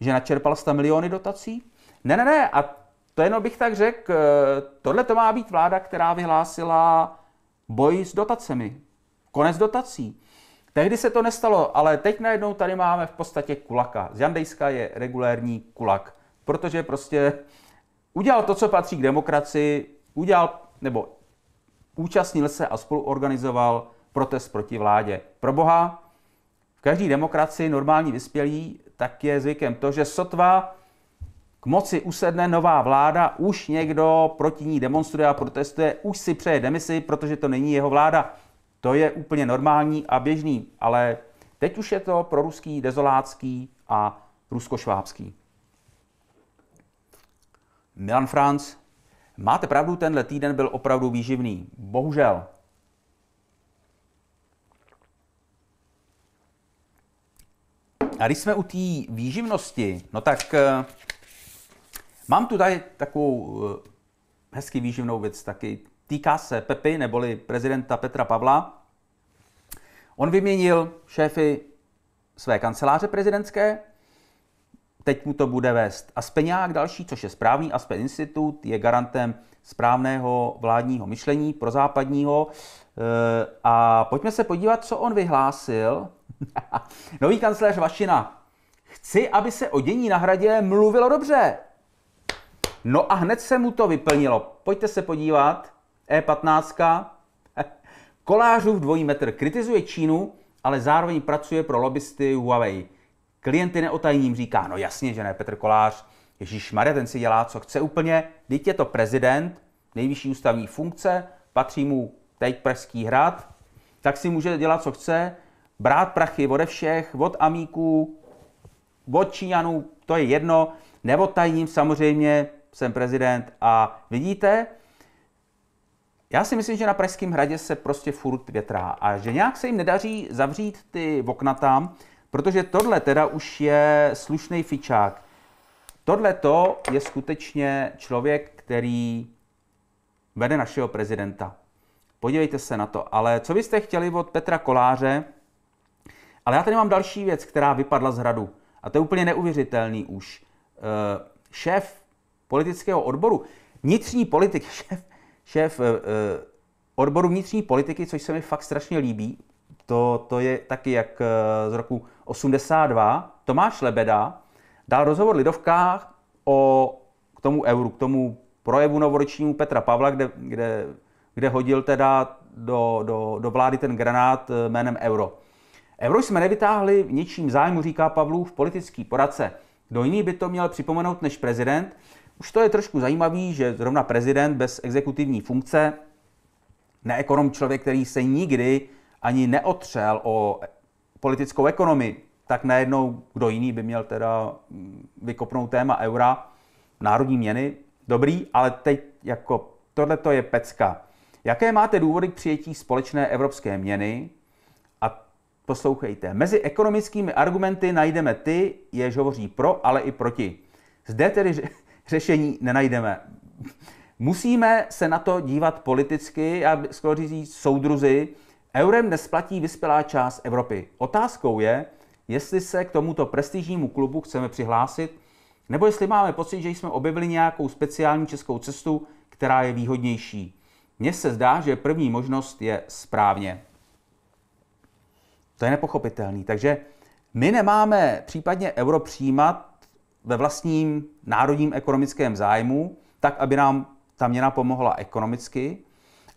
že načerpal 100 miliony dotací? Ne, ne, ne, a to jenom bych tak řekl, eh, tohle to má být vláda, která vyhlásila boj s dotacemi, konec dotací. Tehdy se to nestalo, ale teď najednou tady máme v podstatě kulaka. Z Jandejska je regulérní kulak, protože prostě udělal to, co patří k demokracii, udělal, nebo účastnil se a spoluorganizoval protest proti vládě. Pro boha, v každé demokracii normální vyspělí, tak je zvykem to, že sotva k moci usedne nová vláda, už někdo proti ní demonstruje a protestuje, už si přeje demisi, protože to není jeho vláda. To je úplně normální a běžný, ale teď už je to pro ruský, dezolácký a ruskošvábský. Milan Franz, máte pravdu, tenhle týden byl opravdu výživný. Bohužel. A když jsme u té výživnosti, no tak eh, mám tu tady takovou eh, hezky výživnou věc taky, Týká se Pepy, neboli prezidenta Petra Pavla. On vyměnil šéfy své kanceláře prezidentské, teď mu to bude vést Aspeňák další, což je správný. Aspen Institut je garantem správného vládního myšlení pro západního. Eh, a pojďme se podívat, co on vyhlásil. Nový kancléř Vašina. Chci, aby se o dění na hradě mluvilo dobře. No a hned se mu to vyplnilo. Pojďte se podívat. E15. Kolářův dvojí metr kritizuje Čínu, ale zároveň pracuje pro lobbysty Huawei. Klienty neotajním říká, no jasně, že ne, Petr Kolář, Ježíš Maria, ten si dělá, co chce úplně, teď je to prezident, nejvyšší ústavní funkce, patří mu teď Pražský hrad, tak si může dělat, co chce, brát prachy ode všech, od amíků, od Číňanů, to je jedno, nebo tajním samozřejmě jsem prezident a vidíte, já si myslím, že na Pražském hradě se prostě furt větrá a že nějak se jim nedaří zavřít ty okna tam, protože tohle teda už je slušný fičák. Tohle to je skutečně člověk, který vede našeho prezidenta. Podívejte se na to. Ale co byste chtěli od Petra Koláře? Ale já tady mám další věc, která vypadla z hradu. A to je úplně neuvěřitelný už. E, šéf politického odboru, vnitřní politik, šéf šéf eh, eh, odboru vnitřní politiky, což se mi fakt strašně líbí. To, to je taky jak eh, z roku 82. Tomáš Lebeda dal rozhovor Lidovkách o, k tomu euru, k tomu projevu novoročnímu Petra Pavla, kde, kde, kde hodil teda do, do, do vlády ten granát jménem euro. Euro jsme nevytáhli v ničím zájmu, říká Pavlův politický poradce. Kdo jiný by to měl připomenout než prezident, už to je trošku zajímavé, že zrovna prezident bez exekutivní funkce, neekonom člověk, který se nikdy ani neotřel o politickou ekonomii, tak najednou kdo jiný by měl teda mm, vykopnout téma eura, národní měny, dobrý, ale teď jako tohle to je pecka. Jaké máte důvody k přijetí společné evropské měny? A poslouchejte, mezi ekonomickými argumenty najdeme ty, jež hovoří pro, ale i proti. Zde tedy řešení nenajdeme. Musíme se na to dívat politicky a skoro říct soudruzi. Eurem nesplatí vyspělá část Evropy. Otázkou je, jestli se k tomuto prestižnímu klubu chceme přihlásit, nebo jestli máme pocit, že jsme objevili nějakou speciální českou cestu, která je výhodnější. Mně se zdá, že první možnost je správně. To je nepochopitelný. Takže my nemáme případně euro přijímat ve vlastním národním ekonomickém zájmu, tak, aby nám ta měna pomohla ekonomicky.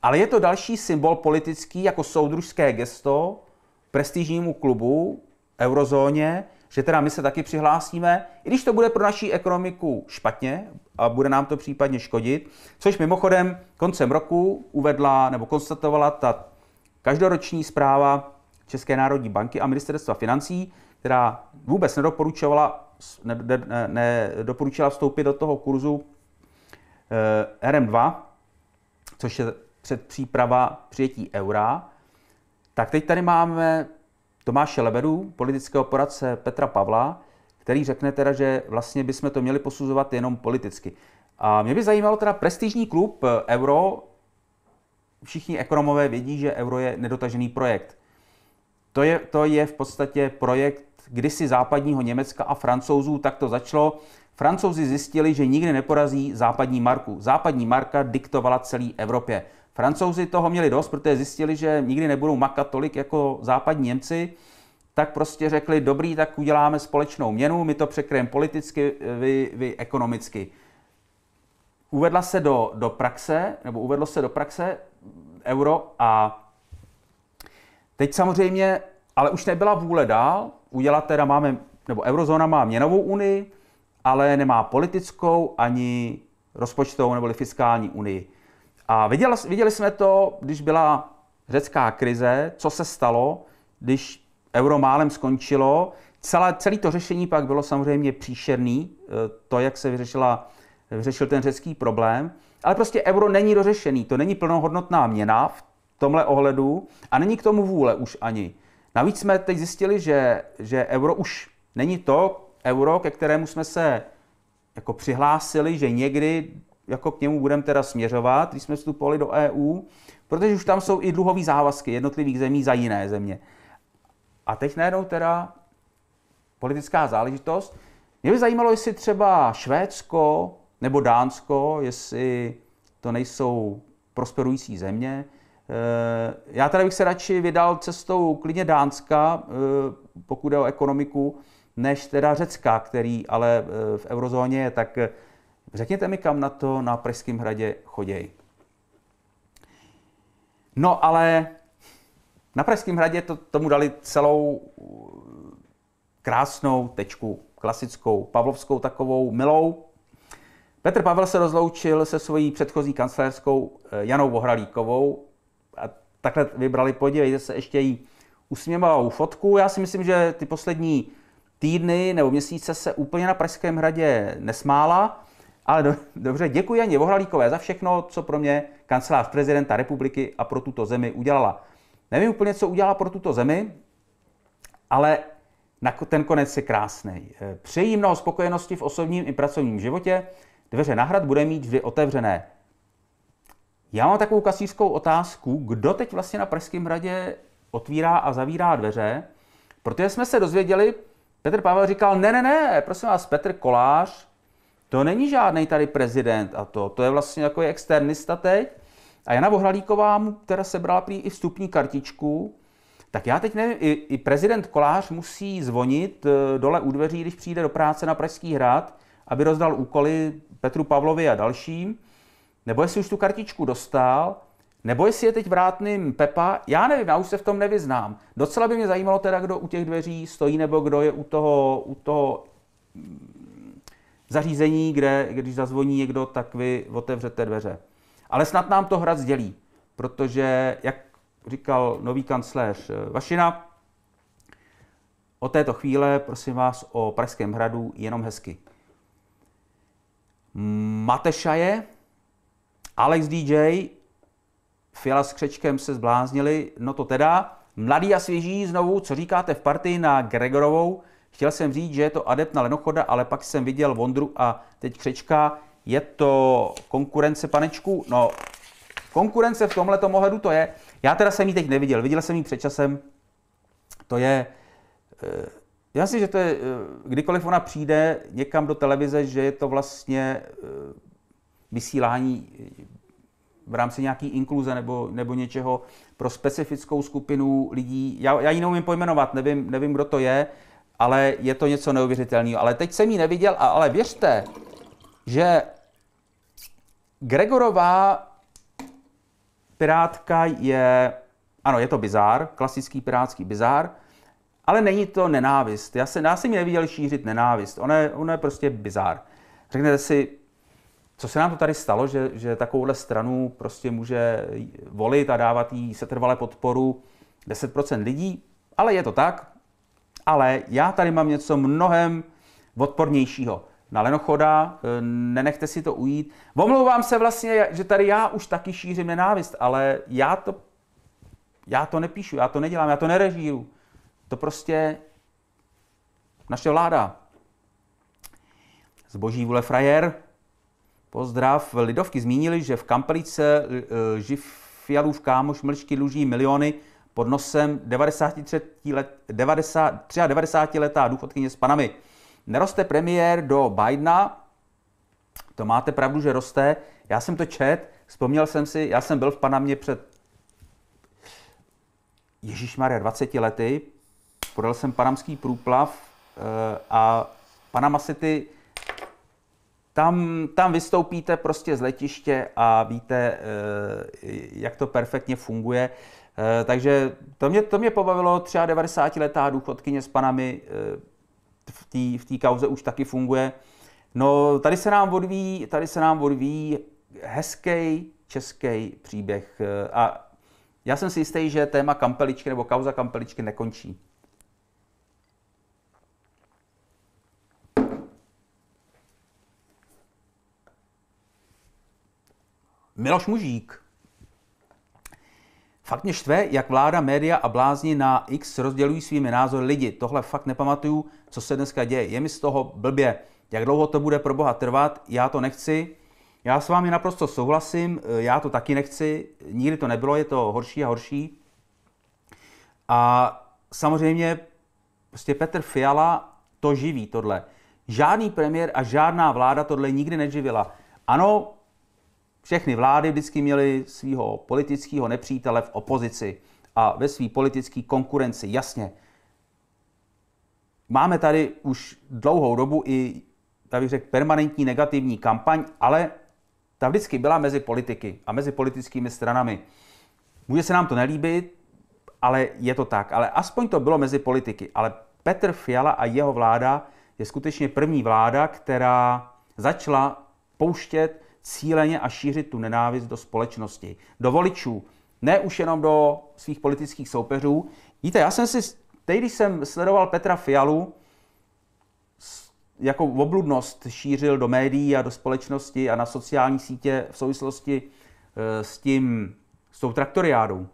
Ale je to další symbol politický jako soudružské gesto prestižnímu klubu, eurozóně, že teda my se taky přihlásíme, i když to bude pro naší ekonomiku špatně a bude nám to případně škodit, což mimochodem koncem roku uvedla nebo konstatovala ta každoroční zpráva České národní banky a ministerstva financí, která vůbec nedoporučovala nedoporučila ne, ne, vstoupit do toho kurzu e, eh, RM2, což je předpříprava přijetí eura, tak teď tady máme Tomáše Lebedu, politického poradce Petra Pavla, který řekne teda, že vlastně bychom to měli posuzovat jenom politicky. A mě by zajímalo teda prestižní klub eh, Euro. Všichni ekonomové vědí, že Euro je nedotažený projekt. To je, to je v podstatě projekt kdysi západního Německa a francouzů, tak to začalo. Francouzi zjistili, že nikdy neporazí západní marku. Západní marka diktovala celý Evropě. Francouzi toho měli dost, protože zjistili, že nikdy nebudou makat tolik jako západní Němci, tak prostě řekli, dobrý, tak uděláme společnou měnu, my to překrém politicky, vy, vy ekonomicky. Uvedla se do, do praxe, nebo uvedlo se do praxe euro a teď samozřejmě, ale už nebyla vůle dál, udělat teda máme, nebo eurozóna má měnovou unii, ale nemá politickou ani rozpočtovou nebo fiskální unii. A viděli, viděli jsme to, když byla řecká krize, co se stalo, když euro málem skončilo. Celé, celé to řešení pak bylo samozřejmě příšerný, e, to, jak se vyřešila, vyřešil ten řecký problém. Ale prostě euro není dořešený, to není plnohodnotná měna v tomhle ohledu a není k tomu vůle už ani. Navíc jsme teď zjistili, že, že euro už není to euro, ke kterému jsme se jako přihlásili, že někdy jako k němu budeme teda směřovat, když jsme vstupovali do EU, protože už tam jsou i dluhové závazky jednotlivých zemí za jiné země. A teď najednou teda politická záležitost. Mě by zajímalo, jestli třeba Švédsko nebo Dánsko, jestli to nejsou prosperující země, Eh, já tady bych se radši vydal cestou klidně Dánska, eh, pokud jde o ekonomiku, než teda Řecka, který ale eh, v eurozóně je. Tak řekněte mi, kam na to na Pražském hradě chodějí. No ale na Pražském hradě to, tomu dali celou krásnou tečku, klasickou, pavlovskou takovou milou. Petr Pavel se rozloučil se svojí předchozí kancelářskou Janou Vohralíkovou takhle vybrali. Podívejte se, ještě jí usměvavou fotku. Já si myslím, že ty poslední týdny nebo měsíce se úplně na Pražském hradě nesmála. Ale do, dobře, děkuji Janě Vohralíkové za všechno, co pro mě kancelář prezidenta republiky a pro tuto zemi udělala. Nevím úplně, co udělala pro tuto zemi, ale ten konec je krásný. Přeji mnoho spokojenosti v osobním i pracovním životě. Dveře na hrad bude mít vždy otevřené. Já mám takovou kasířskou otázku, kdo teď vlastně na Pražském hradě otvírá a zavírá dveře, protože jsme se dozvěděli, Petr Pavel říkal, ne, ne, ne, prosím vás, Petr Kolář, to není žádný tady prezident a to, to je vlastně jako je externista teď. A Jana Vohralíková mu teda sebrala prý i vstupní kartičku, tak já teď nevím, i, i prezident Kolář musí zvonit eh, dole u dveří, když přijde do práce na Pražský hrad, aby rozdal úkoly Petru Pavlovi a dalším nebo jestli už tu kartičku dostal, nebo jestli je teď vrátným Pepa, já nevím, já už se v tom nevyznám. Docela by mě zajímalo teda, kdo u těch dveří stojí, nebo kdo je u toho, u toho mm, zařízení, kde když zazvoní někdo, tak vy otevřete dveře. Ale snad nám to hrad sdělí, protože, jak říkal nový kancléř eh, Vašina, o této chvíle prosím vás o Pražském hradu jenom hezky. Matešaje, je Alex DJ, Fiala s Křečkem se zbláznili, no to teda. Mladý a svěží znovu, co říkáte v partii na Gregorovou? Chtěl jsem říct, že je to adept na Lenochoda, ale pak jsem viděl Vondru a teď Křečka. Je to konkurence panečku? No, konkurence v tomhle ohledu to je. Já teda jsem ji teď neviděl, viděl jsem ji před časem. To je, eh, já si, že to je, eh, kdykoliv ona přijde někam do televize, že je to vlastně eh, vysílání eh, v rámci nějaký inkluze nebo, nebo něčeho pro specifickou skupinu lidí. Já, já ji neumím pojmenovat, nevím, nevím, kdo to je, ale je to něco neuvěřitelného. Ale teď jsem ji neviděl, a, ale věřte, že Gregorová pirátka je, ano, je to bizár, klasický pirátský bizár, ale není to nenávist. Já, se, já jsem ji neviděl šířit nenávist. Ona je, ona je prostě bizár. Řeknete si, co se nám to tady stalo, že, že takovouhle stranu prostě může volit a dávat jí setrvalé podporu 10% lidí, ale je to tak. Ale já tady mám něco mnohem odpornějšího. Na lenochoda, eh, nenechte si to ujít. Omlouvám se vlastně, že tady já už taky šířím nenávist, ale já to, já to nepíšu, já to nedělám, já to nerežíru. To prostě naše vláda. Zboží vůle frajer, Pozdrav. Lidovky zmínili, že v kampelice eh, Žifialův kámoš mlčky dluží miliony pod nosem 93 let, 90, 93 letá důchodkyně s panami. Neroste premiér do Bidena, to máte pravdu, že roste. Já jsem to čet, vzpomněl jsem si, já jsem byl v Panamě před Ježíš Maria 20 lety, podal jsem panamský průplav eh, a Panama City tam, tam vystoupíte prostě z letiště a víte, eh, jak to perfektně funguje. Eh, takže to mě, to mě pobavilo, třeba 90-letá důchodkyně s panami eh, v té v kauze už taky funguje. No, tady se nám odví, tady se nám odví hezký český příběh. A já jsem si jistý, že téma kampeličky nebo kauza kampeličky nekončí. Miloš Mužík. Fakt mě štve, jak vláda, média a blázni na X rozdělují svými názory lidi. Tohle fakt nepamatuju, co se dneska děje. Je mi z toho blbě. Jak dlouho to bude pro Boha trvat, já to nechci. Já s vámi naprosto souhlasím, eh, já to taky nechci. Nikdy to nebylo, je to horší a horší. A samozřejmě prostě Petr Fiala to živí tohle. Žádný premiér a žádná vláda tohle nikdy neživila. Ano, všechny vlády vždycky měly svého politického nepřítele v opozici a ve své politické konkurenci, jasně. Máme tady už dlouhou dobu i, já bych řekl, permanentní negativní kampaň, ale ta vždycky byla mezi politiky a mezi politickými stranami. Může se nám to nelíbit, ale je to tak. Ale aspoň to bylo mezi politiky. Ale Petr Fiala a jeho vláda je skutečně první vláda, která začala pouštět cíleně a šířit tu nenávist do společnosti, do voličů, ne už jenom do svých politických soupeřů. Víte, já jsem si, teď když jsem sledoval Petra Fialu, jako obludnost šířil do médií a do společnosti a na sociální sítě v souvislosti e, s tím, s tou traktoriádou.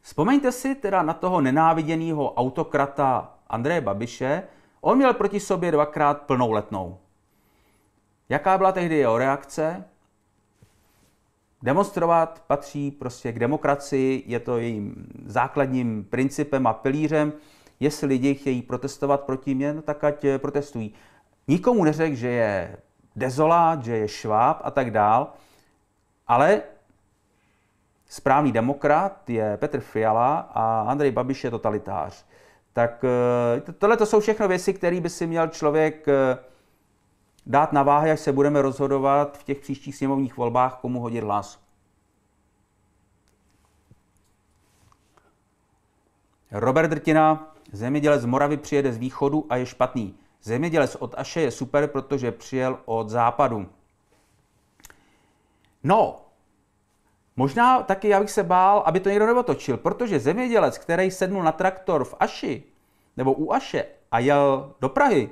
Vzpomeňte si teda na toho nenáviděného autokrata Andreje Babiše. On měl proti sobě dvakrát plnou letnou. Jaká byla tehdy jeho reakce? Demonstrovat patří prostě k demokracii, je to jejím základním principem a pilířem. Jestli lidi chtějí protestovat proti mě, no tak ať eh, protestují. Nikomu neřekl, že je dezolát, že je šváb a tak dál, ale správný demokrat je Petr Fiala a Andrej Babiš je totalitář. Tak eh, tohle to jsou všechno věci, které by si měl člověk eh, dát na váhy, až se budeme rozhodovat v těch příštích sněmovních volbách, komu hodit hlas. Robert Drtina, zemědělec z Moravy přijede z východu a je špatný. Zemědělec od Aše je super, protože přijel od západu. No, možná taky já bych se bál, aby to někdo neotočil, protože zemědělec, který sednul na traktor v Aši nebo u Aše a jel do Prahy,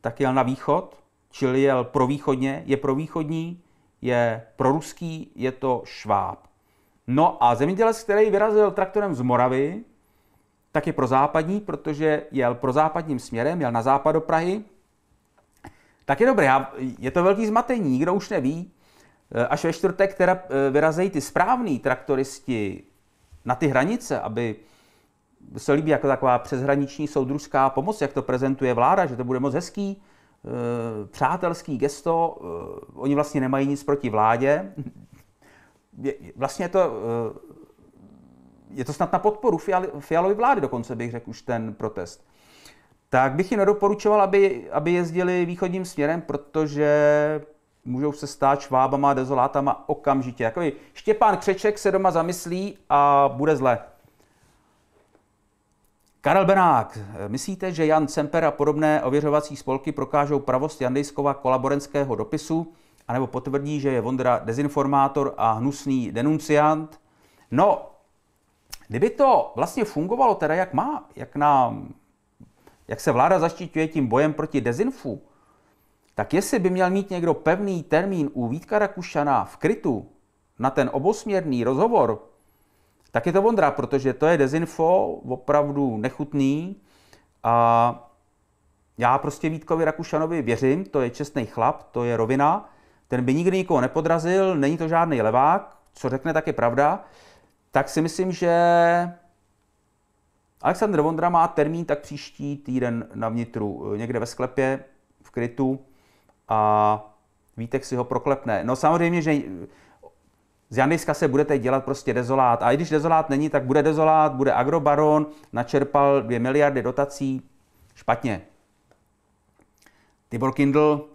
tak jel na východ čili pro východně, je pro východní, je pro ruský, je to šváb. No a zemědělec, který vyrazil traktorem z Moravy, tak je západní, protože jel pro západním směrem, jel na západ do Prahy. Tak je dobré, je to velký zmatení, nikdo už neví. E, až ve čtvrtek teda e, vyrazejí ty správní traktoristi na ty hranice, aby se líbí jako taková přeshraniční soudružská pomoc, jak to prezentuje vláda, že to bude moc hezký, Eh, přátelský gesto, eh, oni vlastně nemají nic proti vládě. Vlastně je to, eh, je to snad na podporu fialové vlády dokonce, bych řekl už ten protest. Tak bych jim nedoporučoval, aby, aby jezdili východním směrem, protože můžou se stát švábama, dezolátama okamžitě. Jakoby Štěpán Křeček se doma zamyslí a bude zle. Karel Benák, myslíte, že Jan Semper a podobné ověřovací spolky prokážou pravost Jandejskova kolaborenského dopisu, anebo potvrdí, že je Vondra dezinformátor a hnusný denunciant? No, kdyby to vlastně fungovalo teda jak má, jak nám, jak se vláda zaštiťuje tím bojem proti dezinfu, tak jestli by měl mít někdo pevný termín u Vítka Rakušana v krytu na ten obosměrný rozhovor, tak je to Vondra, protože to je dezinfo opravdu nechutný a já prostě Vítkovi Rakušanovi věřím, to je čestný chlap, to je rovina, ten by nikdy nikoho nepodrazil, není to žádný levák, co řekne, tak je pravda, tak si myslím, že Aleksandr Vondra má termín tak příští týden na vnitru, eh, někde ve sklepě, v krytu a Vítek si ho proklepne. No samozřejmě, že z Jandyska se budete dělat prostě dezolát. A i když dezolát není, tak bude dezolát, bude agrobaron, načerpal dvě miliardy dotací. Špatně. Tibor Kindl,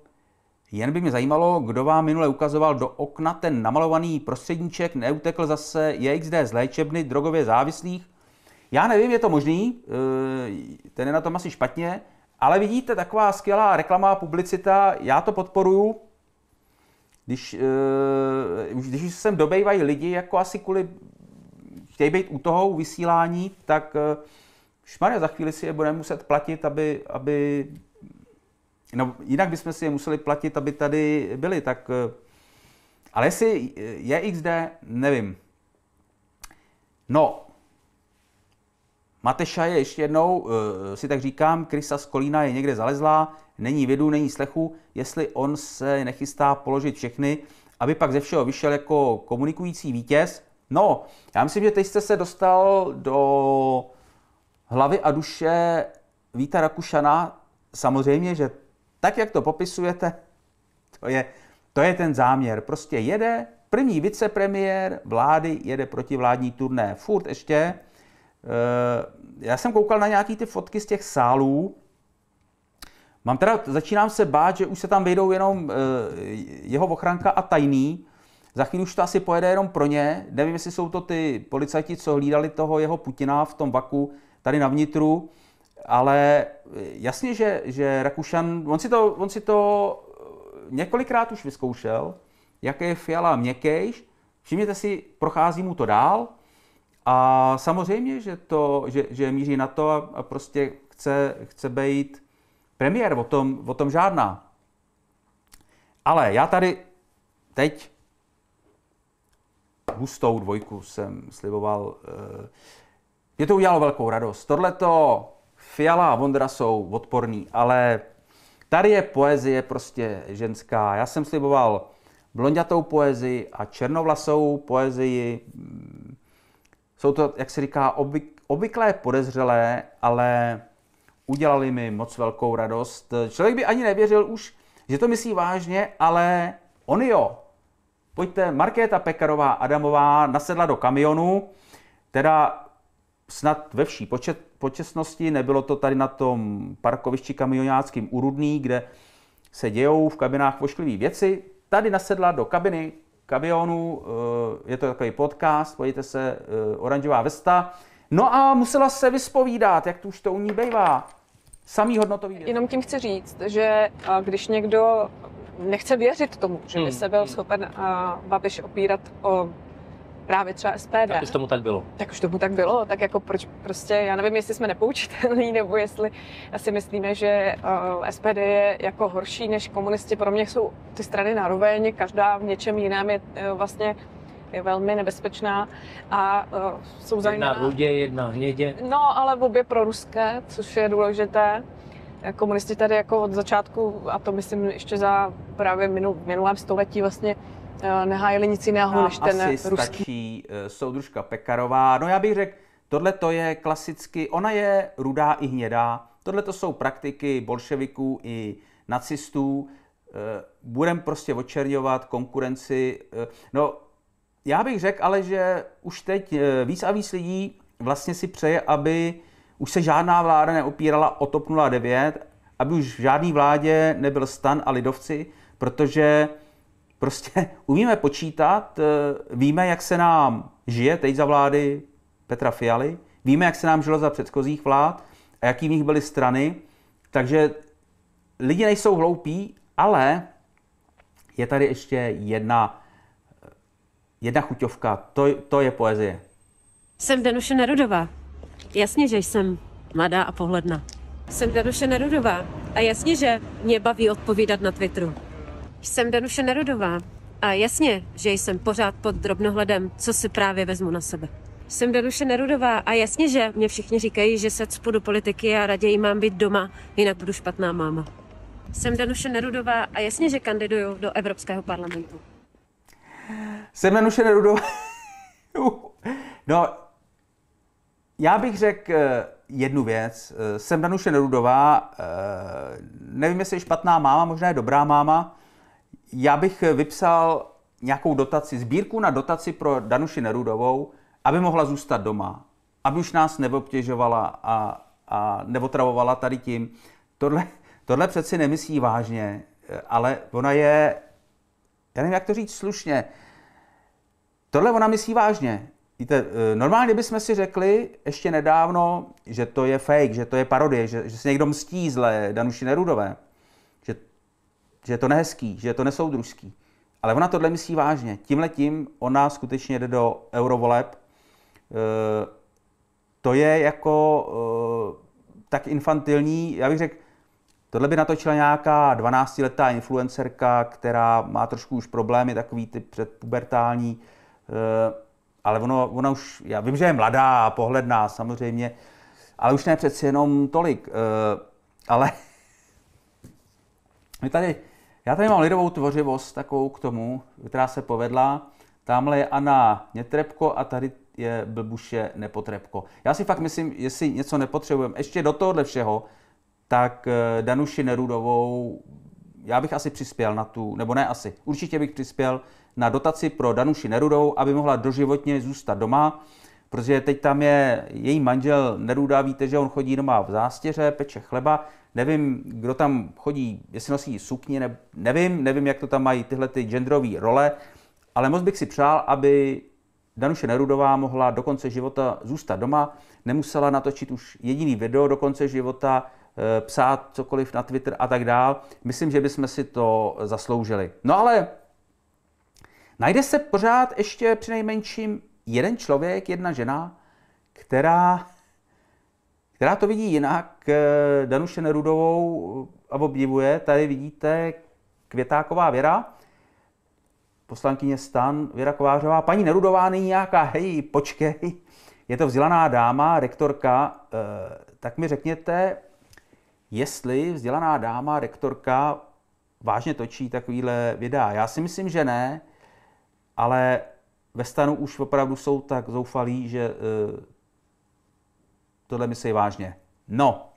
jen by mě zajímalo, kdo vám minule ukazoval do okna ten namalovaný prostředníček, neutekl zase JXD z léčebny drogově závislých. Já nevím, je to možný, eh, ten je na tom asi špatně, ale vidíte, taková skvělá reklama, publicita, já to podporuju, když, eh, když sem dobejvají lidi, jako asi kvůli chtějí být u toho vysílání, tak eh, šmarja, za chvíli si je budeme muset platit, aby, aby no, jinak bychom si je museli platit, aby tady byli, tak eh, ale jestli je XD, nevím. No, Mateša je ještě jednou eh, si tak říkám, krysa z kolína je někde zalezlá, není vědu, není slechu, jestli on se nechystá položit všechny, aby pak ze všeho vyšel jako komunikující vítěz. No, já myslím, že teď jste se dostal do hlavy a duše Víta Rakušana. Samozřejmě, že tak, jak to popisujete, to je, to je ten záměr. Prostě jede první vicepremiér vlády, jede proti vládní turné. Furt ještě Eh, já jsem koukal na nějaký ty fotky z těch sálů. Mám teda, začínám se bát, že už se tam vejdou jenom eh, jeho ochranka a tajný. Za chvíli už to asi pojede jenom pro ně. Nevím, jestli jsou to ty policajti, co hlídali toho jeho Putina v tom vaku tady na vnitru. Ale eh, jasně, že, že Rakušan, on si, to, on si to několikrát už vyzkoušel, jaké je Fiala měkejš. Všimněte si, prochází mu to dál, a samozřejmě, že, to, že, že míří na to a, a prostě chce, chce být premiér, o tom, o tom žádná. Ale já tady teď hustou dvojku jsem sliboval. Eh, mě to udělalo velkou radost. Tohleto Fiala a Vondra jsou odporní, ale tady je poezie prostě ženská. Já jsem sliboval blondětou poezii a černovlasou poezii jsou to, jak se říká, obvyklé podezřelé, ale udělali mi moc velkou radost. Člověk by ani nevěřil už, že to myslí vážně, ale on jo. Pojďte, Markéta Pekarová Adamová nasedla do kamionu, teda snad ve vší počet, počestnosti, nebylo to tady na tom parkovišti kamionáckým u Rudný, kde se dějou v kabinách vošklivé věci, tady nasedla do kabiny Kabionu eh, je to takový podcast, pojďte se eh, Oranžová vesta. No a musela se vyspovídat, jak to už to u ní bývá. Samý hodnotový věc. Jenom tím chci říct, že eh, když někdo nechce věřit tomu, že by hmm. se byl schopen Babiš opírat o právě třeba SPD. Tak už tomu tak bylo. Tak už tomu tak bylo, tak jako proč prostě, já nevím, jestli jsme nepoučitelní, nebo jestli si myslíme, že uh, eh, SPD je jako horší než komunisti. Pro mě jsou ty strany naroveň, každá v něčem jiném je uh, vlastně je velmi nebezpečná a uh, jsou zajímavé. Jedna rudě, jedna hnědě. No, ale v obě pro ruské, což je důležité. Komunisti tady jako od začátku, a to myslím ještě za právě minul, minulém století vlastně, Eh, nehájili nic jiného Nám než ten asi ruský. stačí eh, soudružka Pekarová. No já bych řekl, tohle to je klasicky, ona je rudá i hnědá. Tohle to jsou praktiky bolševiků i nacistů. Eh, budem prostě očerňovat konkurenci. No, já bych řekl ale, že už teď víc a víc lidí vlastně si přeje, aby už se žádná vláda neopírala o TOP 09, aby už v žádné vládě nebyl stan a lidovci, protože Prostě umíme počítat, eh, víme, jak se nám žije teď za vlády Petra Fialy, víme, jak se nám žilo za předchozích vlád a jaký v nich byly strany. Takže lidi nejsou hloupí, ale je tady ještě jedna, eh, jedna chuťovka. To, to je poezie. Jsem Danuše Nerudová. Jasně, že jsem mladá a pohledná. Jsem Danuše Nerudová a jasně, že mě baví odpovídat na Twitteru. Jsem Danuše Nerudová a jasně, že jsem pořád pod drobnohledem, co si právě vezmu na sebe. Jsem Danuše Nerudová a jasně, že mě všichni říkají, že se cpu do politiky a raději mám být doma, jinak budu špatná máma. Jsem Danuše Nerudová a jasně, že kandiduju do Evropského parlamentu. Jsem Danuše Nerudová. no, já bych řekl eh, jednu věc. Eh, jsem Danuše Nerudová, eh, nevím, jestli je špatná máma, možná je dobrá máma, já bych eh, vypsal nějakou dotaci, sbírku na dotaci pro Danuši Nerudovou, aby mohla zůstat doma, aby už nás neobtěžovala a, a neotravovala tady tím. Tohle, tohle přeci nemyslí vážně, eh, ale ona je, já nevím, jak to říct slušně, tohle ona myslí vážně. Víte, eh, normálně bychom si řekli ještě nedávno, že to je fake, že to je parodie, že, že se někdo mstí zle Danuši Nerudové že je to nehezký, že je to nesoudružský. Ale ona tohle myslí vážně. Tímhle tím ona skutečně jde do eurovoleb. E, to je jako e, tak infantilní, já bych řekl, tohle by natočila nějaká 12-letá influencerka, která má trošku už problémy, takový ty předpubertální, e, ale ono, ona už, já vím, že je mladá a pohledná samozřejmě, ale už ne přeci jenom tolik, ale my tady já tady mám lidovou tvořivost takovou k tomu, která se povedla. Tamhle je Anna Netrebko a tady je blbuše Nepotrebko. Já si fakt myslím, jestli něco nepotřebujeme ještě do tohohle všeho, tak eh, Danuši Nerudovou já bych asi přispěl na tu, nebo ne asi, určitě bych přispěl na dotaci pro Danuši Nerudovou, aby mohla doživotně zůstat doma protože teď tam je její manžel Neruda, víte, že on chodí doma v zástěře, peče chleba, nevím, kdo tam chodí, jestli nosí sukně ne, nevím, nevím, jak to tam mají tyhle ty genderové role, ale moc bych si přál, aby Danuše Nerudová mohla do konce života zůstat doma, nemusela natočit už jediný video do konce života, eh, psát cokoliv na Twitter a tak dál. Myslím, že bychom si to zasloužili. No ale najde se pořád ještě při nejmenším jeden člověk, jedna žena, která, která to vidí jinak. Eh, Danuše Nerudovou eh, a obdivuje. Tady vidíte Květáková Věra, poslankyně stan Věra Kovářová. Paní Nerudová není nějaká, hej, počkej, je to vzdělaná dáma, rektorka, eh, tak mi řekněte, jestli vzdělaná dáma, rektorka vážně točí takovýhle videa. Já si myslím, že ne, ale ve stanu už opravdu jsou tak zoufalí, že eh, tohle myslí vážně. No.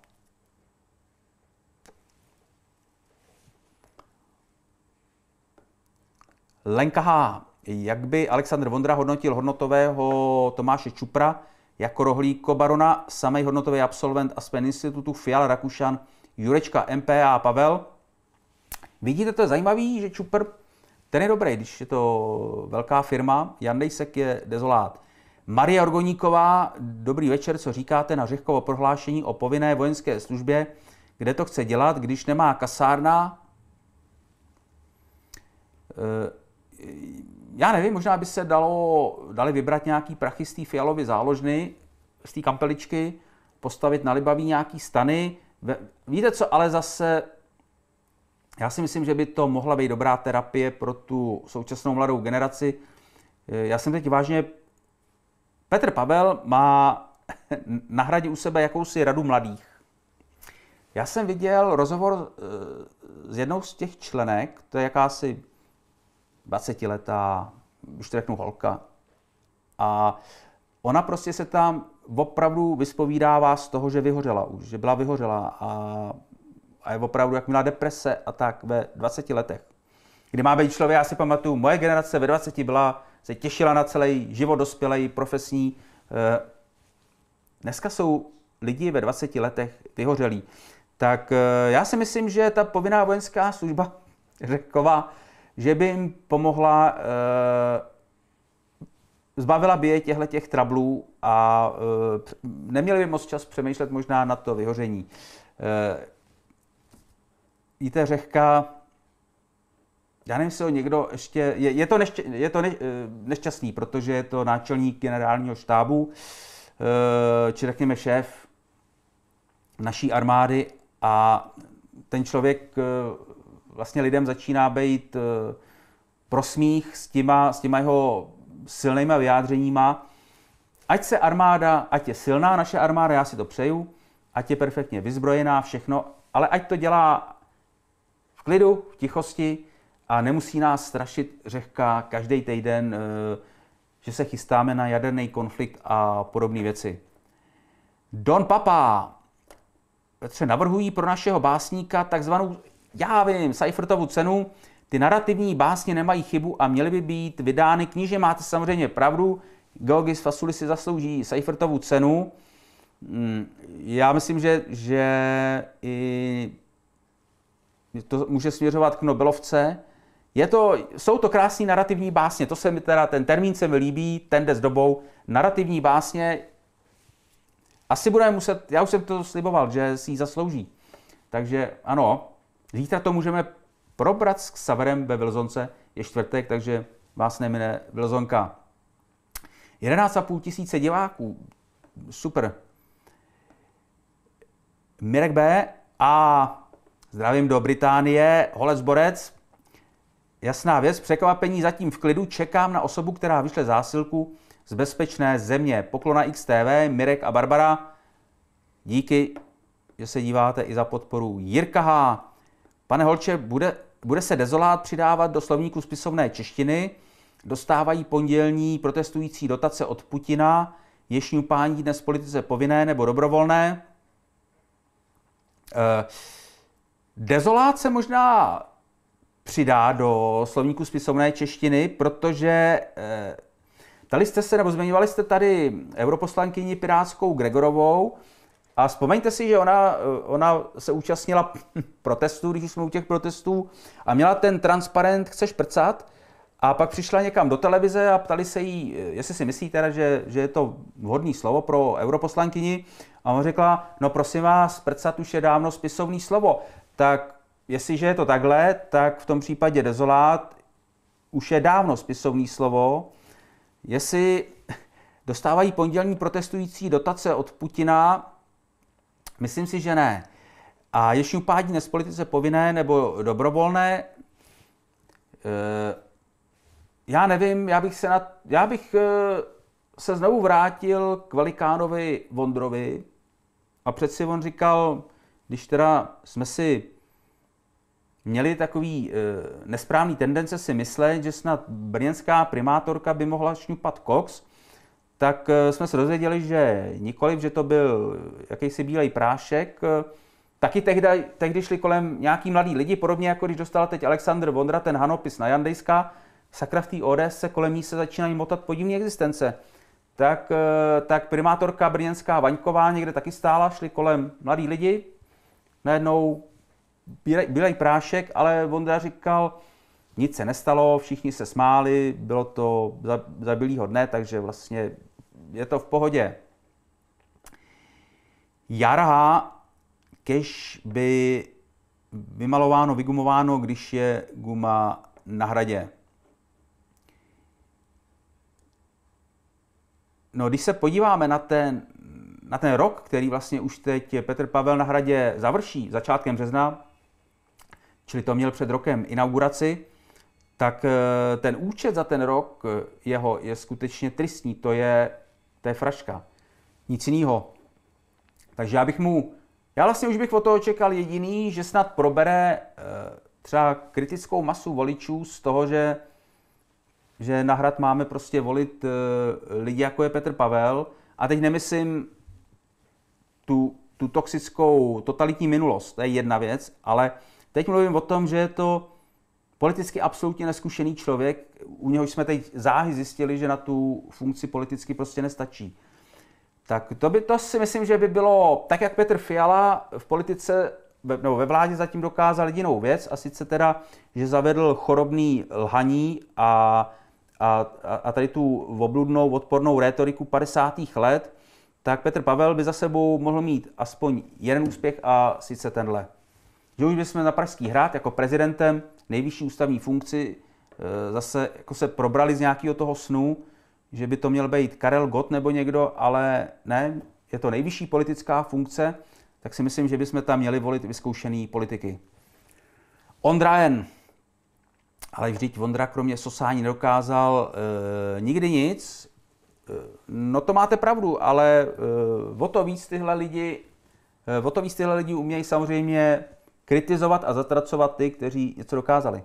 Lenka H. Jak by Alexandr Vondra hodnotil hodnotového Tomáše Čupra jako rohlíko barona, samej hodnotový absolvent Aspen institutu Fiala Rakušan, Jurečka MPA Pavel? Vidíte, to je zajímavé, že Čupr ten je dobrý, když je to velká firma. Jan Dejsek je dezolát. Maria Orgoníková, dobrý večer, co říkáte na Řehkovo prohlášení o povinné vojenské službě, kde to chce dělat, když nemá kasárna? Eh, já nevím, možná by se dalo, dali vybrat nějaký prachy z té fialové záložny, z té kampeličky, postavit na Libaví nějaký stany. Víte co, ale zase já si myslím, že by to mohla být dobrá terapie pro tu současnou mladou generaci. Eh, já jsem teď vážně... Petr Pavel má na hradě u sebe jakousi radu mladých. Já jsem viděl rozhovor eh, s jednou z těch členek, to je jakási 20-letá, už to řeknu holka. A ona prostě se tam opravdu vyspovídává z toho, že vyhořela už, že byla vyhořela a a je opravdu jak měla deprese a tak ve 20 letech. Kdy má být člověk, já si pamatuju, moje generace ve 20 byla, se těšila na celý život dospělej, profesní. Eh, dneska jsou lidi ve 20 letech vyhořelí. Tak eh, já si myslím, že ta povinná vojenská služba Řeková, že by jim pomohla, eh, zbavila by je těchto těch trablů a neměli by moc čas přemýšlet možná na to vyhoření. Víte, řehka, já nevím, jestli ho někdo ještě, je, je to, nešť, je to ne, eh, nešťastný, protože je to náčelník generálního štábu, eh, či řekněme šéf naší armády a ten člověk eh, vlastně lidem začíná být prosmích s těma, s těma jeho silnýma vyjádřeníma. Ať se armáda, ať je silná naše armáda, já si to přeju, ať je perfektně vyzbrojená, všechno, ale ať to dělá klidu, v tichosti a nemusí nás strašit řehka každý týden, eh, že se chystáme na jaderný konflikt a podobné věci. Don Papa Petře, navrhují pro našeho básníka takzvanou, já vím, Seifertovu cenu. Ty narrativní básně nemají chybu a měly by být vydány kniže. Máte samozřejmě pravdu, Georgis Fasuli si zaslouží Seifertovu cenu. Mm, já myslím, že, že i to může směřovat k Nobelovce. Je to, jsou to krásné narrativní básně, to se mi teda, ten termín se mi líbí, ten jde s dobou. Narrativní básně, asi budeme muset, já už jsem to sliboval, že si ji zaslouží. Takže ano, zítra to můžeme probrat s Saverem ve Vilzonce, je čtvrtek, takže vás nemine Vilzonka. 11,5 tisíce diváků, super. Mirek B. A Zdravím do Británie, Holec Borec. Jasná věc, překvapení zatím v klidu, čekám na osobu, která vyšle zásilku z bezpečné země. Poklona XTV, Mirek a Barbara. Díky, že se díváte i za podporu Jirka H. Pane Holče, bude, bude se dezolát přidávat do slovníku spisovné češtiny, dostávají pondělní protestující dotace od Putina, Ještě pání dnes politice povinné nebo dobrovolné. Uh, Dezolát se možná přidá do slovníku spisovné češtiny, protože eh, tady jste se, nebo zmiňovali jste tady europoslankyni pirátskou Gregorovou a vzpomeňte si, že ona, eh, ona se účastnila protestů, když jsme u těch protestů a měla ten transparent Chceš prcat a pak přišla někam do televize a ptali se jí, eh, jestli si myslí teda, že, že je to vhodné slovo pro europoslankyni a ona řekla, no prosím vás, prcat už je dávno spisovný slovo tak jestliže je to takhle, tak v tom případě dezolát už je dávno spisovný slovo. Jestli dostávají pondělní protestující dotace od Putina, myslím si, že ne. A upádí dnes nespolitice povinné nebo dobrovolné, eh, já nevím, já bych se, na, já bych eh, se znovu vrátil k Velikánovi Vondrovi a přeci on říkal, když teda jsme si měli takový e, nesprávný tendence si myslet, že snad brněnská primátorka by mohla šňupat Cox, tak e, jsme se dozvěděli, že nikoliv, že to byl jakýsi bílej prášek, e, taky tehdy, tehdy šli kolem nějaký mladí lidi, podobně jako když dostala teď Alexandr Vondra ten hanopis na Jandejská, sakra v té ODS se kolem ní se začínají motat podivné existence. Tak, eh, tak primátorka brněnská Vaňková někde taky stála, šli kolem mladí lidi, najednou bílej prášek, ale Vondra říkal, nic se nestalo, všichni se smáli, bylo to za, za bílýho dne, takže vlastně je to v pohodě. Jarha, kež by vymalováno, vygumováno, když je guma na hradě. No, když se podíváme na ten na ten rok, který vlastně už teď Petr Pavel na hradě završí začátkem března, čili to měl před rokem inauguraci, tak eh, ten účet za ten rok eh, jeho je skutečně tristní, to je, to je fraška, nic jiného. Takže já bych mu, já vlastně už bych od toho čekal jediný, že snad probere eh, třeba kritickou masu voličů z toho, že, že na hrad máme prostě volit lidi, jako je Petr Pavel, a teď nemyslím tu, tu toxickou totalitní minulost, to je jedna věc, ale teď mluvím o tom, že je to politicky absolutně neskušený člověk, u něhož jsme teď záhy zjistili, že na tu funkci politicky prostě nestačí. Tak to, by, to si myslím, že by bylo, tak jak Petr Fiala v politice nebo ve vládě zatím dokázal jedinou věc, a sice teda, že zavedl chorobný lhaní a, a, a tady tu obludnou, odpornou rétoriku 50. let, tak Petr Pavel by za sebou mohl mít aspoň jeden úspěch a sice tenhle. Že už bychom na Pražský hrát jako prezidentem nejvyšší ústavní funkci e, zase jako se probrali z nějakého toho snu, že by to měl být Karel Gott nebo někdo, ale ne, je to nejvyšší politická funkce, tak si myslím, že bychom tam měli volit vyzkoušený politiky. Ondrajen. Ale vždyť Vondra kromě sosání nedokázal e, nikdy nic, No to máte pravdu, ale eh, o to víc tyhle lidi, eh, o to víc tyhle lidi umějí samozřejmě kritizovat a zatracovat ty, kteří něco dokázali.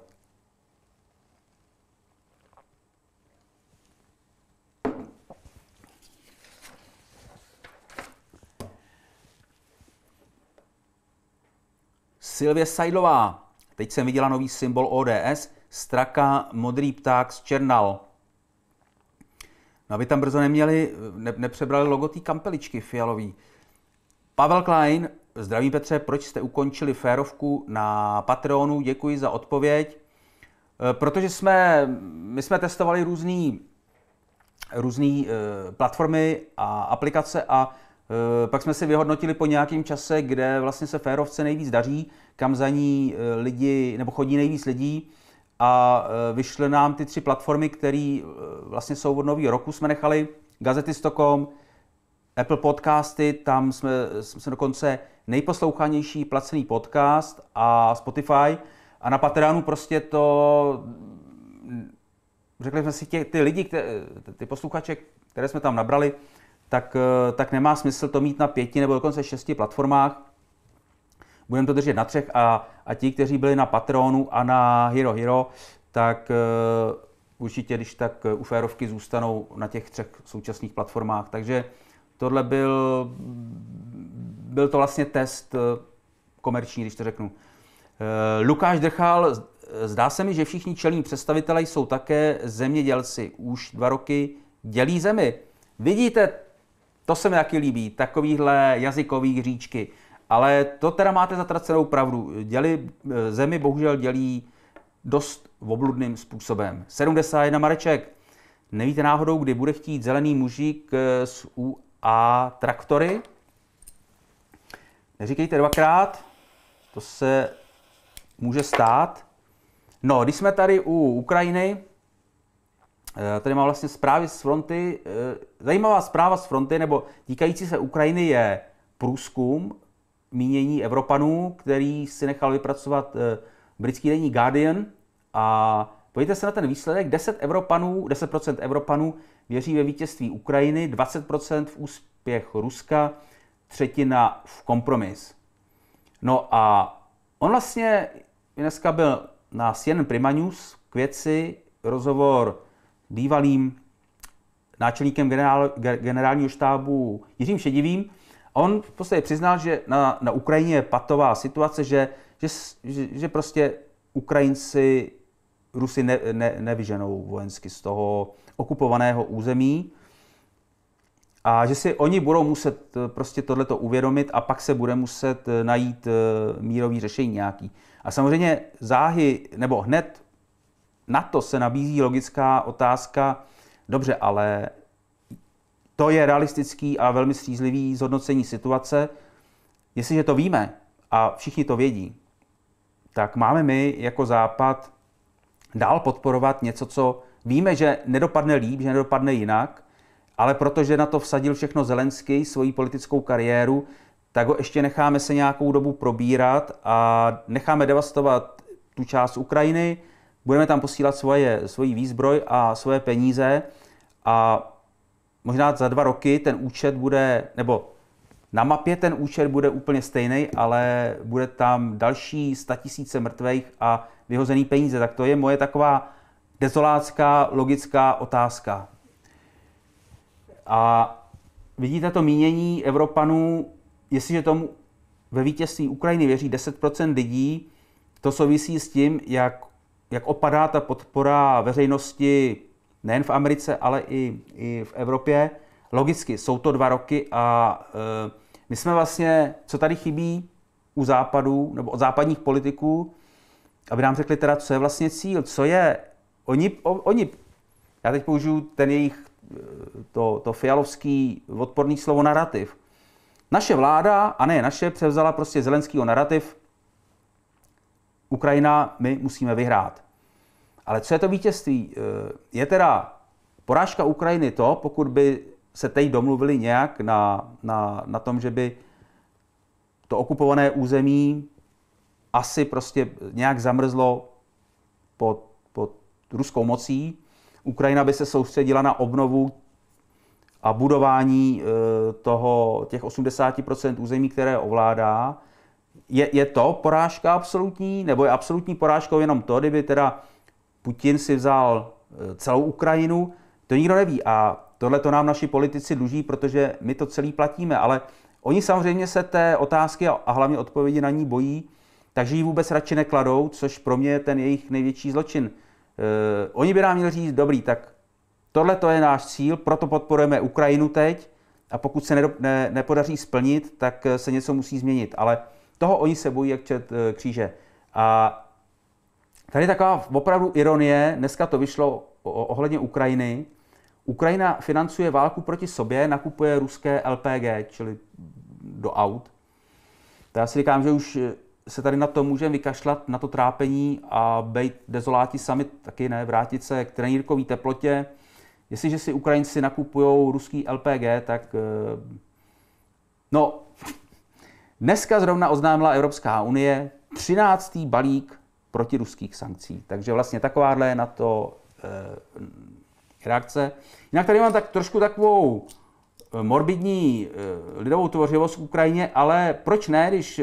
Silvě Sajdlová. Teď jsem viděla nový symbol ODS, straka modrý pták z Černal. No aby tam brzo neměli, ne, nepřebrali logo té kampeličky fialový. Pavel Klein, zdraví Petře, proč jste ukončili férovku na Patreonu? Děkuji za odpověď. Eh, protože jsme, my jsme testovali různý, různé eh, platformy a aplikace a eh, pak jsme si vyhodnotili po nějakém čase, kde vlastně se férovce nejvíc daří, kam za ní lidi, nebo chodí nejvíc lidí a e, vyšly nám ty tři platformy, které e, vlastně jsou od nový roku, jsme nechali Gazety Stockholm, Apple Podcasty, tam jsme, jsme dokonce nejposlouchanější placený podcast a Spotify. A na Patreonu prostě to, řekli jsme si, tě, ty lidi, ty posluchače, které jsme tam nabrali, tak, e, tak nemá smysl to mít na pěti nebo dokonce šesti platformách, budeme to držet na třech a, a ti, kteří byli na Patronu a na Hero Hero, tak eh, určitě, když tak eh, u férovky zůstanou na těch třech současných platformách. Takže tohle byl, byl to vlastně test eh, komerční, když to řeknu. Lukáš Drchal, zdá se mi, že všichni čelní představitelé jsou také zemědělci. Už dva roky dělí zemi. Vidíte, to se mi taky líbí, takovýhle jazykový říčky. Ale to teda máte zatracenou pravdu. Děli, eh, zemi bohužel dělí dost obludným způsobem. 71 Mareček. Nevíte náhodou, kdy bude chtít zelený mužík eh, z UA traktory? Neříkejte dvakrát, to se může stát. No, když jsme tady u Ukrajiny, eh, tady mám vlastně zprávy z fronty. Zajímavá zpráva z fronty, nebo týkající se Ukrajiny je průzkum mínění Evropanů, který si nechal vypracovat eh, britský denní Guardian. A pojďte se na ten výsledek. 10 Evropanů, 10% Evropanů věří ve vítězství Ukrajiny, 20% v úspěch Ruska, třetina v kompromis. No a on vlastně dneska byl na CNN Prima News k věci rozhovor bývalým náčelníkem generál, generálního štábu Jiřím Šedivým, on v podstatě přiznal, že na, na Ukrajině je patová situace, že, že, že, že prostě Ukrajinci Rusy ne, ne, nevyženou vojensky z toho okupovaného území a že si oni budou muset eh, prostě tohleto uvědomit a pak se bude muset eh, najít eh, mírový řešení nějaký. A samozřejmě záhy, nebo hned na to se nabízí logická otázka, dobře, ale to je realistický a velmi střízlivý zhodnocení situace. Jestliže to víme a všichni to vědí, tak máme my jako Západ dál podporovat něco, co víme, že nedopadne líp, že nedopadne jinak, ale protože na to vsadil všechno Zelenský, svoji politickou kariéru, tak ho ještě necháme se nějakou dobu probírat a necháme devastovat tu část Ukrajiny, budeme tam posílat svoje, svoji výzbroj a svoje peníze a možná za dva roky ten účet bude, nebo na mapě ten účet bude úplně stejný, ale bude tam další tisíce mrtvých a vyhozený peníze. Tak to je moje taková dezolácká logická otázka. A vidíte to mínění Evropanů, jestliže tomu ve vítězství Ukrajiny věří 10% lidí, to souvisí s tím, jak, jak opadá ta podpora veřejnosti nejen v Americe, ale i, i v Evropě. Logicky jsou to dva roky a e, my jsme vlastně, co tady chybí u západu nebo od západních politiků, aby nám řekli teda, co je vlastně cíl, co je, oni, o, oni já teď použiju ten jejich, eh, to, to fialovský odporný slovo narrativ. Naše vláda, a ne naše, převzala prostě zelenskýho narrativ Ukrajina, my musíme vyhrát. Ale co je to vítězství? Eh, je teda porážka Ukrajiny to, pokud by se teď domluvili nějak na, na, na tom, že by to okupované území asi prostě nějak zamrzlo pod, pod ruskou mocí. Ukrajina by se soustředila na obnovu a budování eh, toho, těch 80% území, které ovládá. Je, je to porážka absolutní, nebo je absolutní porážkou jenom to, kdyby teda Putin si vzal e, celou Ukrajinu, to nikdo neví a tohle to nám naši politici dluží, protože my to celý platíme, ale oni samozřejmě se té otázky a hlavně odpovědi na ní bojí, takže ji vůbec radši nekladou, což pro mě je ten jejich největší zločin. Uh, oni by nám měli říct, dobrý, tak tohle to je náš cíl, proto podporujeme Ukrajinu teď a pokud se nedop, ne, nepodaří splnit, tak e, se něco musí změnit. Ale toho oni se bojí jak čet uh, kříže. A Tady taková opravdu ironie, dneska to vyšlo ohledně Ukrajiny. Ukrajina financuje válku proti sobě, nakupuje ruské LPG, čili do aut. To já si říkám, že už eh, se tady na to můžeme vykašlat, na to trápení a být dezoláti sami taky ne, vrátit se k trenírkové teplotě. Jestliže si Ukrajinci nakupují ruský LPG, tak eh, no, dneska zrovna oznámila Evropská unie 13. balík protiruských sankcí. Takže vlastně takováhle je na to e, reakce. Jinak tady mám tak trošku takovou eh, morbidní e, lidovou tvořivost v Ukrajině, ale proč ne, když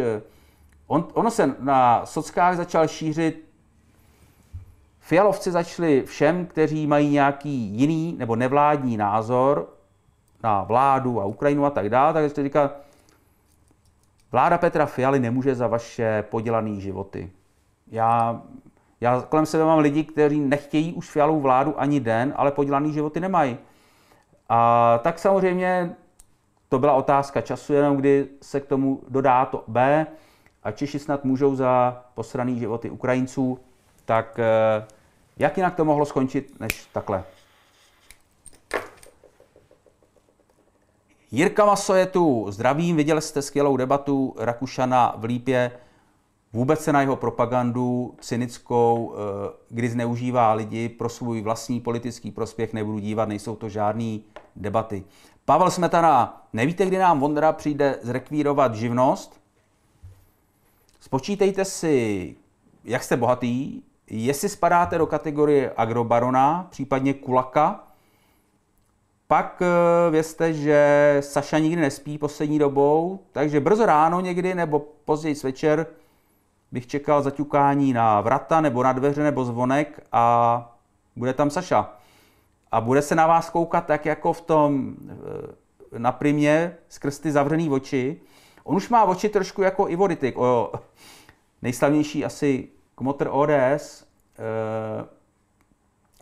on, ono se na sockách začal šířit Fialovci začali všem, kteří mají nějaký jiný nebo nevládní názor na vládu a Ukrajinu a tak dále, tak začali říkat, vláda Petra Fialy nemůže za vaše podělané životy. Já, já kolem sebe mám lidi, kteří nechtějí už fialovou vládu ani den, ale podělaný životy nemají. A tak samozřejmě to byla otázka času, jenom kdy se k tomu dodá to B a Češi snad můžou za posraný životy Ukrajinců, tak eh, jak jinak to mohlo skončit než takhle? Jirka Maso je tu. Zdravím, viděli jste skvělou debatu Rakušana v Lípě Vůbec se na jeho propagandu cynickou, eh, kdy zneužívá lidi pro svůj vlastní politický prospěch, nebudu dívat, nejsou to žádné debaty. Pavel Smetana, nevíte, kdy nám Vondra přijde zrekvírovat živnost? Spočítejte si, jak jste bohatý, jestli spadáte do kategorie agrobarona, případně kulaka, pak eh, vězte, že Saša nikdy nespí poslední dobou, takže brzo ráno někdy nebo později večer bych čekal zaťukání na vrata nebo na dveře nebo zvonek a bude tam Saša. A bude se na vás koukat tak jako v tom eh, na primě skrz ty zavřený oči. On už má oči trošku jako Ivoritik, o, nejslavnější asi kmotr ODS. Eh,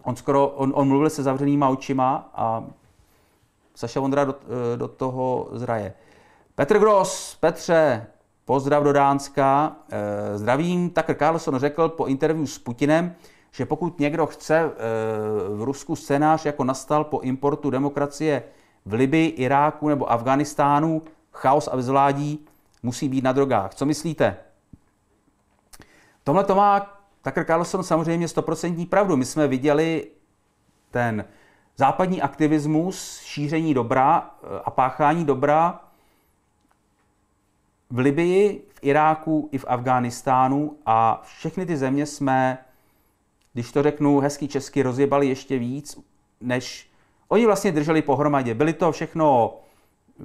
on, skoro, on, on mluvil se zavřenýma očima a Saša Vondra do, eh, do toho zraje. Petr Gross, Petře, Pozdrav do Dánska. Eh, zdravím, Tucker Carlson řekl po interview s Putinem, že pokud někdo chce eh, v Rusku scénář, jako nastal po importu demokracie v Libii, Iráku nebo Afganistánu, chaos a vzvládí, musí být na drogách. Co myslíte? Tomhle to má Tucker Carlson samozřejmě stoprocentní pravdu. My jsme viděli ten západní aktivismus, šíření dobra eh, a páchání dobra v Libii, v Iráku i v Afghánistánu a všechny ty země jsme, když to řeknu hezky česky, rozjebali ještě víc, než oni vlastně drželi pohromadě. Byly to všechno eh,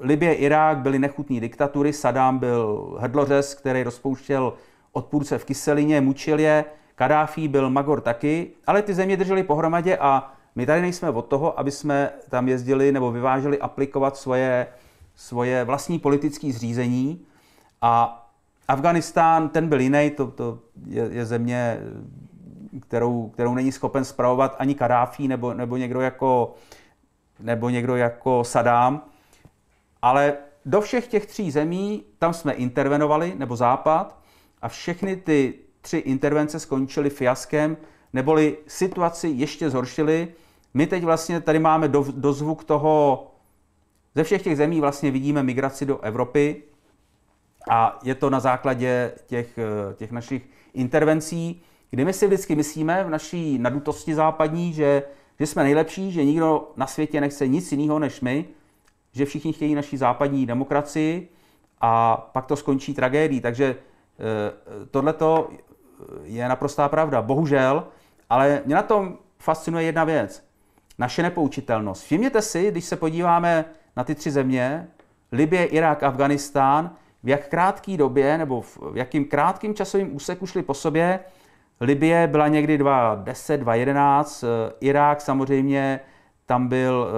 Libie, Irák byly nechutné diktatury, Saddam byl hrdlořez, který rozpouštěl odpůrce v kyselině, mučil je, Kadáfí byl Magor taky, ale ty země držely pohromadě a my tady nejsme od toho, aby jsme tam jezdili nebo vyváželi aplikovat svoje svoje vlastní politické zřízení a Afganistán, ten byl jiný, to, to je, je země, kterou, kterou není schopen spravovat ani Kadáfi nebo, nebo, někdo jako, nebo někdo jako Saddám. Ale do všech těch tří zemí tam jsme intervenovali, nebo Západ, a všechny ty tři intervence skončily fiaskem, neboli situaci ještě zhoršily. My teď vlastně tady máme do, dozvuk toho ze všech těch zemí vlastně vidíme migraci do Evropy a je to na základě těch, eh, těch našich intervencí, kdy my si vždycky myslíme v naší nadutosti západní, že, že jsme nejlepší, že nikdo na světě nechce nic jiného než my, že všichni chtějí naší západní demokracii a pak to skončí tragédií. Takže eh, tohle je naprostá pravda, bohužel, ale mě na tom fascinuje jedna věc. Naše nepoučitelnost. Všimněte si, když se podíváme na ty tři země, Libie, Irák, Afganistán, v jak krátké době nebo v jakým krátkým časovým úseku šli po sobě. Libie byla někdy 2010, 2011, eh, Irák samozřejmě, tam byl,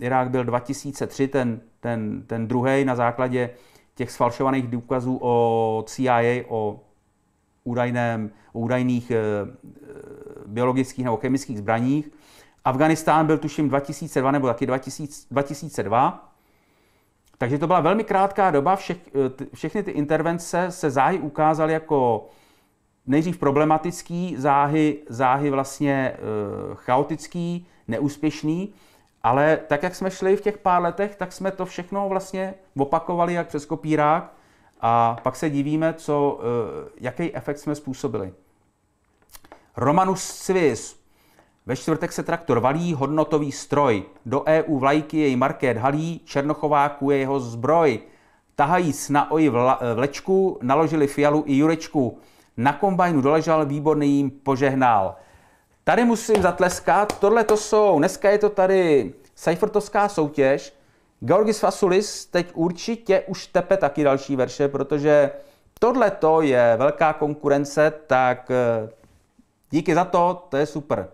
eh, Irák byl 2003, ten, ten, ten druhý na základě těch sfalšovaných důkazů o CIA, o údajném, o údajných eh, biologických nebo chemických zbraních. Afganistán byl tuším 2002 nebo taky 2000, 2002. Takže to byla velmi krátká doba. Všech, eh, všechny ty intervence se záhy ukázaly jako nejdřív problematický, záhy, záhy vlastně eh, chaotický, neúspěšný. Ale tak, jak jsme šli v těch pár letech, tak jsme to všechno vlastně opakovali jak přes kopírák a pak se divíme, co, eh, jaký efekt jsme způsobili. Romanus Civis ve čtvrtek se traktor valí hodnotový stroj. Do EU vlajky jej Market halí, Černochová je jeho zbroj. Tahají sna oji eh, vlečku, naložili Fialu i Jurečku. Na kombajnu doležal, výborný jim požehnal. Tady musím zatleskat, tohle to jsou, dneska je to tady Seifertovská soutěž. Georgis Fasulis teď určitě už tepe taky další verše, protože tohle to je velká konkurence, tak eh, díky za to, to je super.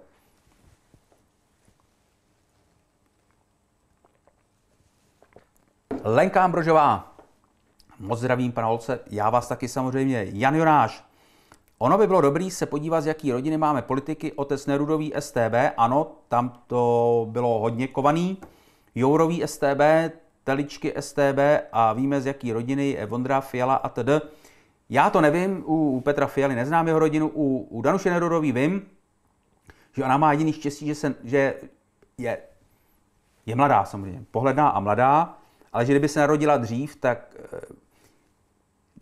Lenka Ambrožová. Moc zdravím, pana Olce. Já vás taky samozřejmě. Jan Jonáš. Ono by bylo dobré se podívat, z jaký rodiny máme politiky. Otec Nerudový STB, ano, tam to bylo hodně kovaný. Jourový STB, Teličky STB a víme, z jaký rodiny je Vondra, Fiala a td. Já to nevím, u, u Petra Fialy neznám jeho rodinu, u, u Danuše Nerudový vím, že ona má jediný štěstí, že, se, že je, je mladá samozřejmě, pohledná a mladá, ale že kdyby se narodila dřív, tak eh,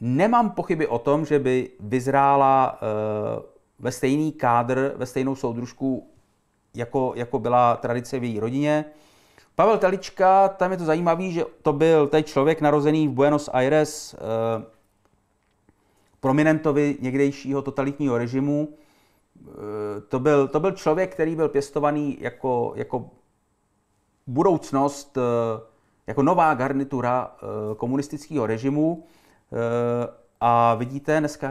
nemám pochyby o tom, že by vyzrála eh, ve stejný kádr, ve stejnou soudružku, jako, jako byla tradice v její rodině. Pavel Telička, tam je to zajímavé, že to byl ten člověk narozený v Buenos Aires eh, prominentovi někdejšího totalitního režimu. Eh, to, byl, to byl člověk, který byl pěstovaný jako, jako budoucnost eh, jako nová garnitura eh, komunistického režimu. Eh, a vidíte dneska,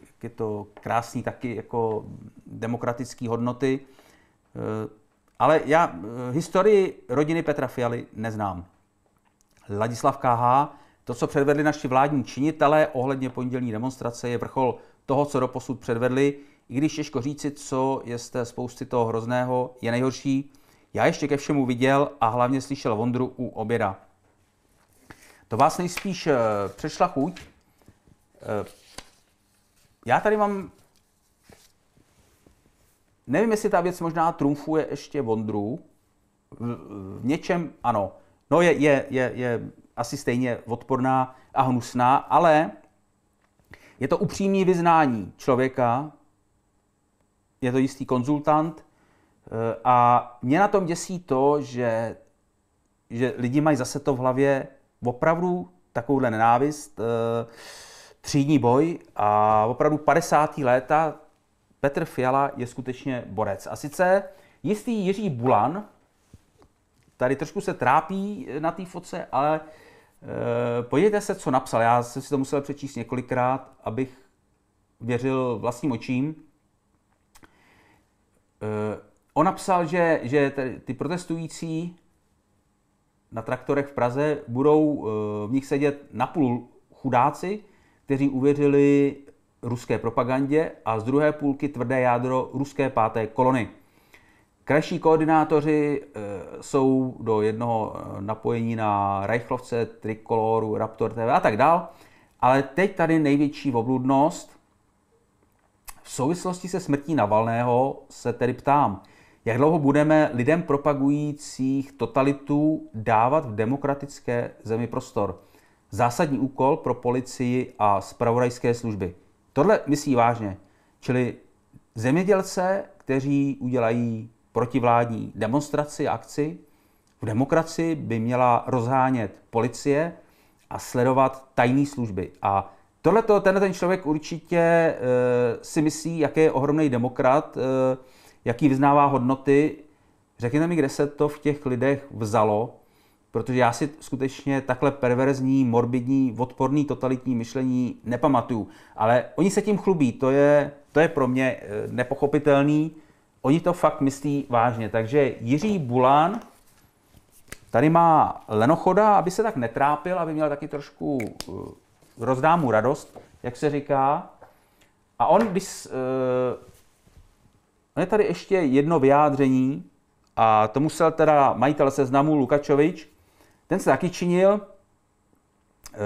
jak je to krásný taky jako demokratické hodnoty. Eh, ale já historii rodiny Petra Fialy neznám. Ladislav KH, to, co předvedli naši vládní činitelé ohledně pondělní demonstrace, je vrchol toho, co doposud předvedli, i když těžko říci, co je z té spousty toho hrozného, je nejhorší, já ještě ke všemu viděl a hlavně slyšel Vondru u oběda. To vás nejspíš eh, přešla chuť. Eh, já tady mám... Nevím, jestli ta věc možná trumfuje ještě Vondru. V, něčem ano. No je, je, je, je asi stejně odporná a hnusná, ale je to upřímný vyznání člověka, je to jistý konzultant, Eh, a mě na tom děsí to, že, že lidi mají zase to v hlavě opravdu takovouhle nenávist, eh, třídní boj a opravdu 50. léta Petr Fiala je skutečně borec. A sice jistý Jiří Bulan, tady trošku se trápí eh, na té foce, ale e, podívejte se, co napsal. Já jsem si to musel přečíst několikrát, abych věřil vlastním očím. On napsal, že, že ty protestující na traktorech v Praze budou eh, v nich sedět napůl chudáci, kteří uvěřili ruské propagandě a z druhé půlky tvrdé jádro ruské páté kolony. Krajší koordinátoři eh, jsou do jednoho eh, napojení na Reichlovce, Trikoloru, Raptor TV a tak dál. Ale teď tady největší obludnost. V souvislosti se smrtí Navalného se tedy ptám, jak dlouho budeme lidem propagujících totalitu dávat v demokratické zemi prostor? Zásadní úkol pro policii a spravodajské služby. Tohle myslí vážně. Čili zemědělce, kteří udělají protivládní demonstraci a akci, v demokracii by měla rozhánět policie a sledovat tajné služby. A tohle ten člověk určitě e, si myslí, jaký je ohromný demokrat, e, jaký vyznává hodnoty. Řekněte mi, kde se to v těch lidech vzalo, protože já si skutečně takhle perverzní, morbidní, odporný, totalitní myšlení nepamatuju. Ale oni se tím chlubí, to je, to je pro mě eh, nepochopitelný. Oni to fakt myslí vážně. Takže Jiří Bulán tady má lenochoda, aby se tak netrápil, aby měl taky trošku eh, rozdámu radost, jak se říká. A on, když eh, On je tady ještě jedno vyjádření, a to musel teda majitel seznamu Lukačovič, ten se taky činil. E,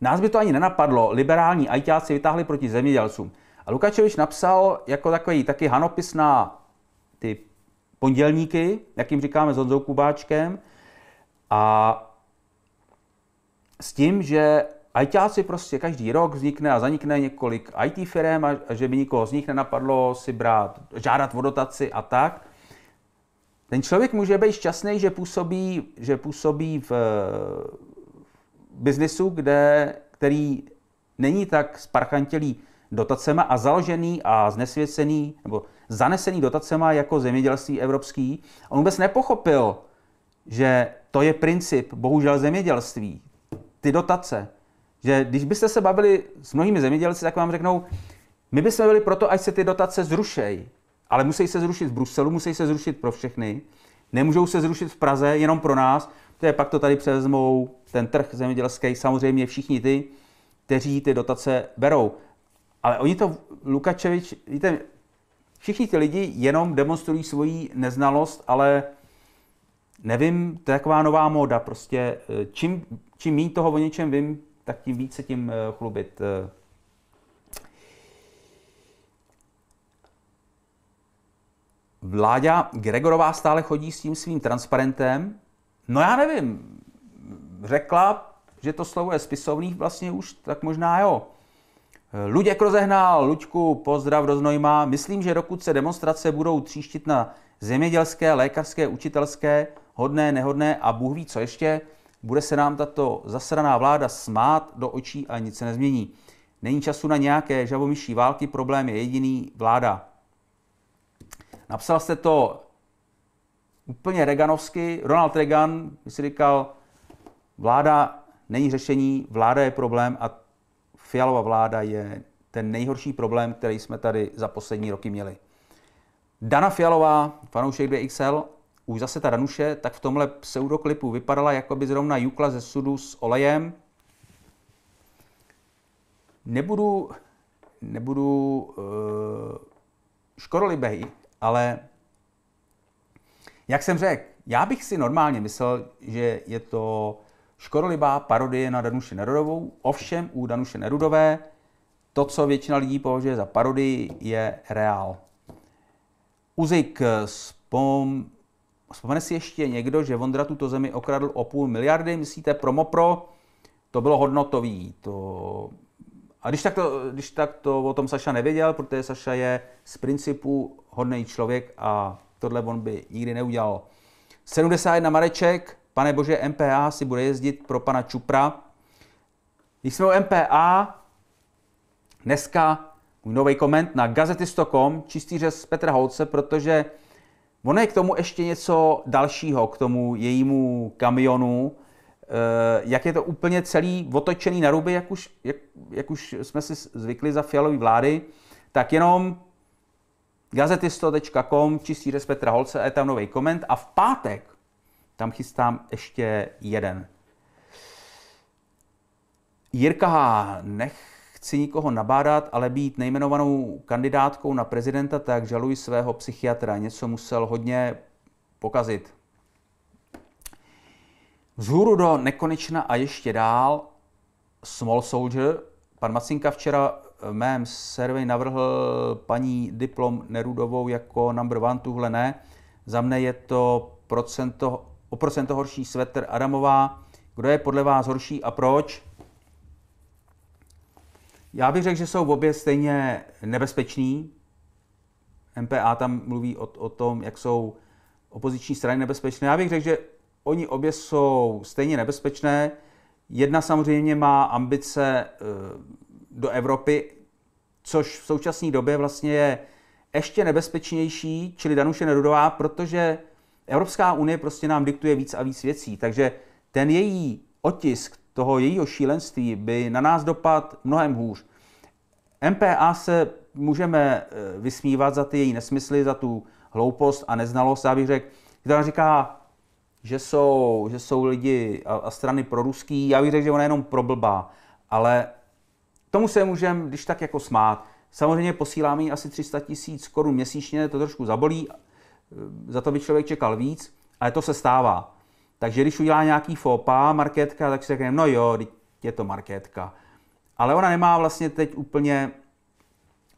nás by to ani nenapadlo, liberální ajťáci vytáhli proti zemědělcům. A Lukačovič napsal jako takový taky hanopis na ty pondělníky, jak jim říkáme s Honzou Kubáčkem, a s tím, že ITáci prostě každý rok vznikne a zanikne několik IT firm a, že by nikoho z nich nenapadlo si brát, žádat o dotaci a tak. Ten člověk může být šťastný, že působí, že působí v, eh, v biznisu, kde, který není tak sparchantělý dotacema a založený a znesvěcený nebo zanesený dotacema jako zemědělství evropský. On vůbec nepochopil, že to je princip, bohužel, zemědělství. Ty dotace, že když byste se bavili s mnohými zemědělci, tak vám řeknou, my bychom byli proto, ať se ty dotace zrušejí, ale musí se zrušit v Bruselu, musí se zrušit pro všechny, nemůžou se zrušit v Praze jenom pro nás, to je pak to tady převezmou ten trh zemědělský, samozřejmě všichni ty, kteří ty dotace berou. Ale oni to, Lukačevič, víte, všichni ty lidi jenom demonstrují svoji neznalost, ale nevím, to je taková nová móda, prostě čím, čím méně toho o něčem vím, tak tím více tím eh, chlubit. Eh. Vláďa Gregorová stále chodí s tím svým transparentem. No já nevím, řekla, že to slovo je spisovný, vlastně už tak možná jo. Luděk rozehnal, Luďku, pozdrav do Znojma. Myslím, že dokud se demonstrace budou tříštit na zemědělské, lékařské, učitelské, hodné, nehodné a Bůh ví co ještě, bude se nám tato zasraná vláda smát do očí a nic se nezmění. Není času na nějaké žabomyší války, problém je jediný vláda. Napsal jste to úplně Reganovsky. Ronald Reagan by si říkal, vláda není řešení, vláda je problém a fialová vláda je ten nejhorší problém, který jsme tady za poslední roky měli. Dana Fialová, fanoušek 2XL, už zase ta Danuše, tak v tomhle pseudoklipu vypadala jako by zrovna jukla ze sudu s olejem. Nebudu, nebudu uh, eh, škodolibej, ale jak jsem řekl, já bych si normálně myslel, že je to škodolibá parodie na Danuše Nerudovou, ovšem u Danuše Nerudové to, co většina lidí považuje za parodii, je reál. Uzik eh, s pom Vzpomene si ještě někdo, že Vondra tuto zemi okradl o půl miliardy, myslíte, promopro? To bylo hodnotový. To... A když tak, to, když tak to o tom Saša nevěděl, protože Saša je z principu hodný člověk a tohle on by nikdy neudělal. 71 Mareček, pane bože, MPA si bude jezdit pro pana Čupra. Když jsme o MPA, dneska můj nový koment na gazetisto.com, čistý řez Petra Holce, protože Ono je k tomu ještě něco dalšího, k tomu jejímu kamionu, eh, jak je to úplně celý otočený na ruby, jak už, jak, jak už jsme si zvykli za fialové vlády, tak jenom gazetisto.com, čistý řez Petra Holce a je tam nový koment a v pátek tam chystám ještě jeden. Jirka Nech, Chci nikoho nabádat, ale být nejmenovanou kandidátkou na prezidenta, tak žaluji svého psychiatra. Něco musel hodně pokazit. Vzhůru do nekonečna a ještě dál Small Soldier. Pan Macinka včera v mém survey navrhl paní Diplom Nerudovou jako number one, tuhle ne. Za mne je to procento, o procento horší svetr Adamová. Kdo je podle vás horší a proč? Já bych řekl, že jsou obě stejně nebezpečný. MPA tam mluví o, o tom, jak jsou opoziční strany nebezpečné. Já bych řekl, že oni obě jsou stejně nebezpečné. Jedna samozřejmě má ambice eh, do Evropy, což v současné době vlastně je ještě nebezpečnější, čili Danuše Nerudová, protože Evropská unie prostě nám diktuje víc a víc věcí. Takže ten její otisk toho jejího šílenství by na nás dopad mnohem hůř. MPA se můžeme e, vysmívat za ty její nesmysly, za tu hloupost a neznalost. Já bych řekl, která říká, že jsou, že jsou lidi a, strany pro ruský. Já bych řekl, že ona je jenom blbá. ale tomu se můžeme když tak jako smát. Samozřejmě posílám jí asi 300 tisíc korun měsíčně, to trošku zabolí, e, za to by člověk čekal víc, ale to se stává. Takže když udělá nějaký fopa, marketka, tak si řekne, no jo, je to marketka. Ale ona nemá vlastně teď úplně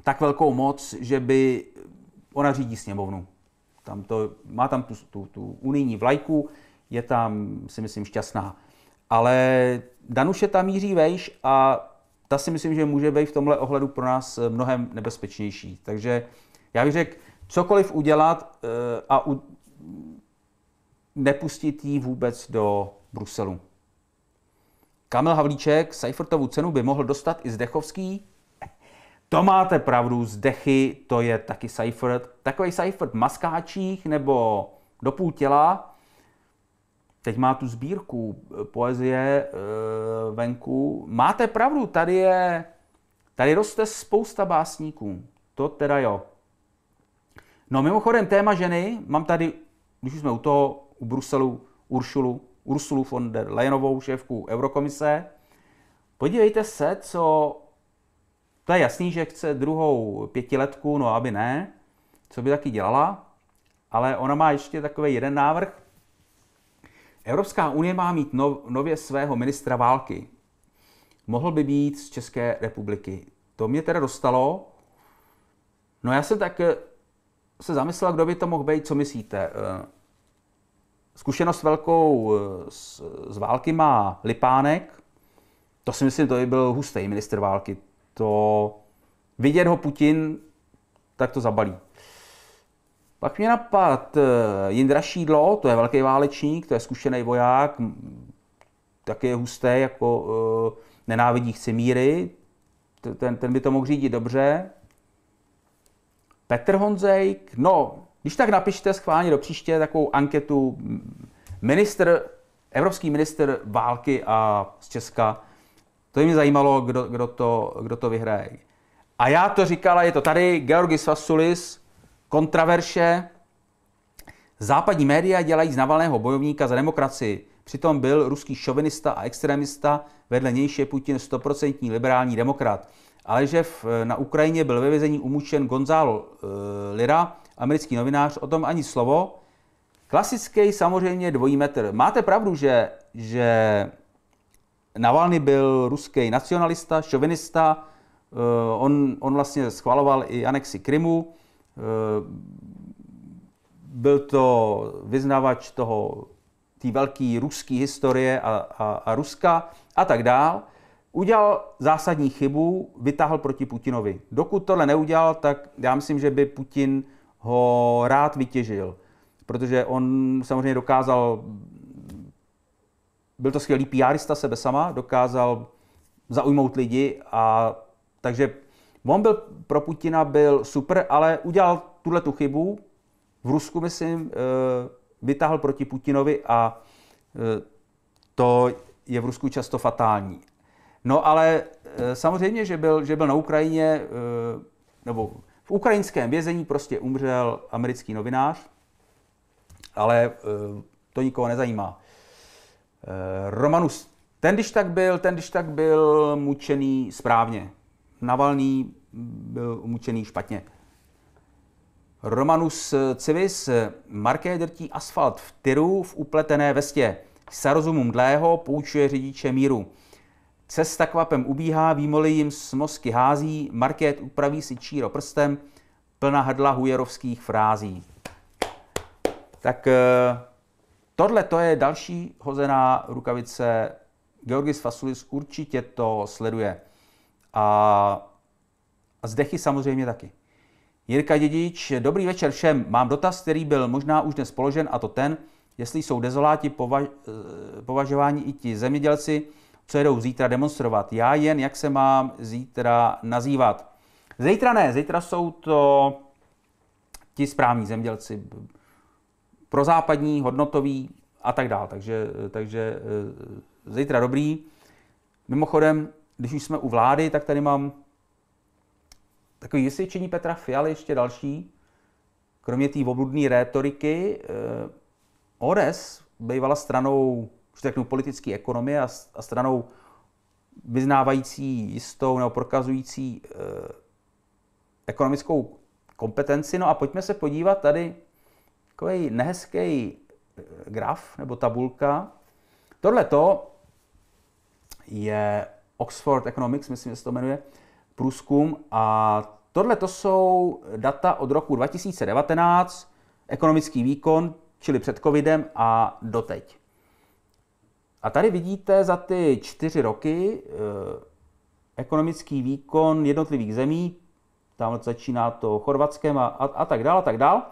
tak velkou moc, že by ona řídí sněmovnu. Tam to, má tam tu, tu, tu unijní vlajku, je tam, si myslím, šťastná. Ale Danuše tam míří vejš a ta si myslím, že může být v tomhle ohledu pro nás mnohem nebezpečnější. Takže já bych řekl, cokoliv udělat eh, a u, nepustit ji vůbec do Bruselu. Kamil Havlíček Seifertovu cenu by mohl dostat i Zdechovský. To máte pravdu, Zdechy to je taky Seifert. Takový Seifert maskáčích nebo do půl těla. Teď má tu sbírku eh, poezie eh, venku. Máte pravdu, tady je, tady roste spousta básníků. To teda jo. No mimochodem téma ženy, mám tady, když už jsme u toho, u Bruselu Uršulu, Ursulu von der Leyenovou, šéfku Eurokomise. Podívejte se, co... To je jasný, že chce druhou pětiletku, no aby ne, co by taky dělala, ale ona má ještě takový jeden návrh. Evropská unie má mít nov, nově svého ministra války. Mohl by být z České republiky. To mě teda dostalo. No já jsem tak eh, se zamyslel, kdo by to mohl být, co myslíte. Eh, Zkušenost velkou z, eh, z války má Lipánek. To si myslím, to by byl hustý minister války. To vidět ho Putin, tak to zabalí. Pak mě napad eh, Jindra Šídlo, to je velký válečník, to je zkušený voják, taky je husté, jako e, nenávidí chci míry, ten, ten by to mohl řídit dobře. Petr Honzejk, no, když tak napište schválně do příště takovou anketu minister, evropský minister války a z Česka. To by mě zajímalo, kdo, kdo, to, kdo to vyhraje. A já to říkala, je to tady Georgis Vasulis. kontraverše. Západní média dělají z Navalného bojovníka za demokracii. Přitom byl ruský šovinista a extremista, vedle nějž je Putin 100% liberální demokrat. Ale že v, eh, na Ukrajině byl ve vězení umučen Gonzalo e, Lira, americký novinář, o tom ani slovo. Klasický samozřejmě dvojí metr. Máte pravdu, že, že Navalny byl ruský nacionalista, šovinista, eh, on, on vlastně schvaloval i anexi Krymu, eh, byl to vyznavač toho, té velké ruské historie a, a, a Ruska a tak dál. Udělal zásadní chybu, vytáhl proti Putinovi. Dokud tohle neudělal, tak já myslím, že by Putin ho rád vytěžil, protože on samozřejmě dokázal, byl to skvělý PRista sebe sama, dokázal zaujmout lidi a takže on byl pro Putina byl super, ale udělal tuhle tu chybu, v Rusku, myslím, eh, vytáhl proti Putinovi a eh, to je v Rusku často fatální. No ale eh, samozřejmě, že byl, že byl na Ukrajině, nebo v ukrajinském vězení prostě umřel americký novinář, ale eh, to nikoho nezajímá. Eh, Romanus, ten když tak byl, ten když tak byl mučený správně. Navalný byl mučený špatně. Romanus eh, Civis, Marké drtí asfalt v tyru v upletené vestě. Sarozumum dlého poučuje řidiče míru. Cesta kvapem ubíhá, výmoly jim z mozky hází, Market upraví si číro prstem, plná hrdla hujerovských frází. Tak eh, tohle to je další hozená rukavice. Georgis Fasulis určitě to sleduje. A, a zdechy samozřejmě taky. Jirka Dědič, dobrý večer všem. Mám dotaz, který byl možná už dnes položen, a to ten, jestli jsou dezoláti eh, považováni i ti zemědělci, co jedou zítra demonstrovat. Já jen, jak se mám zítra nazývat. Zítra ne, zítra jsou to ti správní zemědělci, prozápadní, hodnotový a tak dále. Takže, takže eh, zítra dobrý. Mimochodem, když už jsme u vlády, tak tady mám takový vysvědčení Petra Fialy, ještě další. Kromě té obludné rétoriky, eh, ODS bývala stranou už řeknu, politické ekonomie a, a stranou vyznávající jistou nebo prokazující eh, ekonomickou kompetenci. No a pojďme se podívat tady takový nehezký eh, graf nebo tabulka. Tohle to je Oxford Economics, myslím, že se to jmenuje, průzkum. A tohle to jsou data od roku 2019, ekonomický výkon, čili před covidem a doteď. A tady vidíte za ty čtyři roky eh, ekonomický výkon jednotlivých zemí, tam začíná to Chorvatském a, a, a tak dál, a tak dál.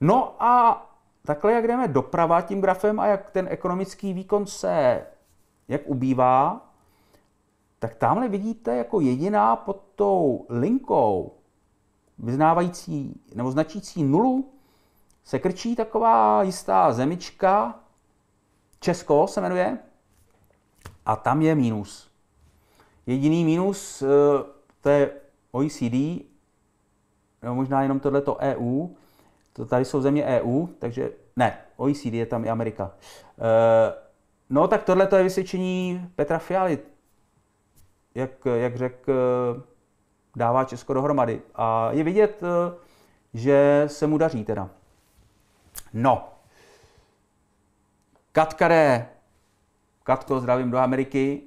No a takhle, jak jdeme doprava tím grafem a jak ten ekonomický výkon se, jak ubývá, tak tamhle vidíte jako jediná pod tou linkou vyznávající nebo značící nulu se krčí taková jistá zemička, Česko se jmenuje, a tam je mínus. Jediný mínus eh, to je OECD, nebo možná jenom tohleto EU, to tady jsou země EU, takže ne, OECD je tam i Amerika. Eh, no tak tohle je vysvědčení Petra Fialy, jak, jak řekl, eh, dává Česko dohromady. A je vidět, že se mu daří teda. No, Katkaré Katko, zdravím do Ameriky.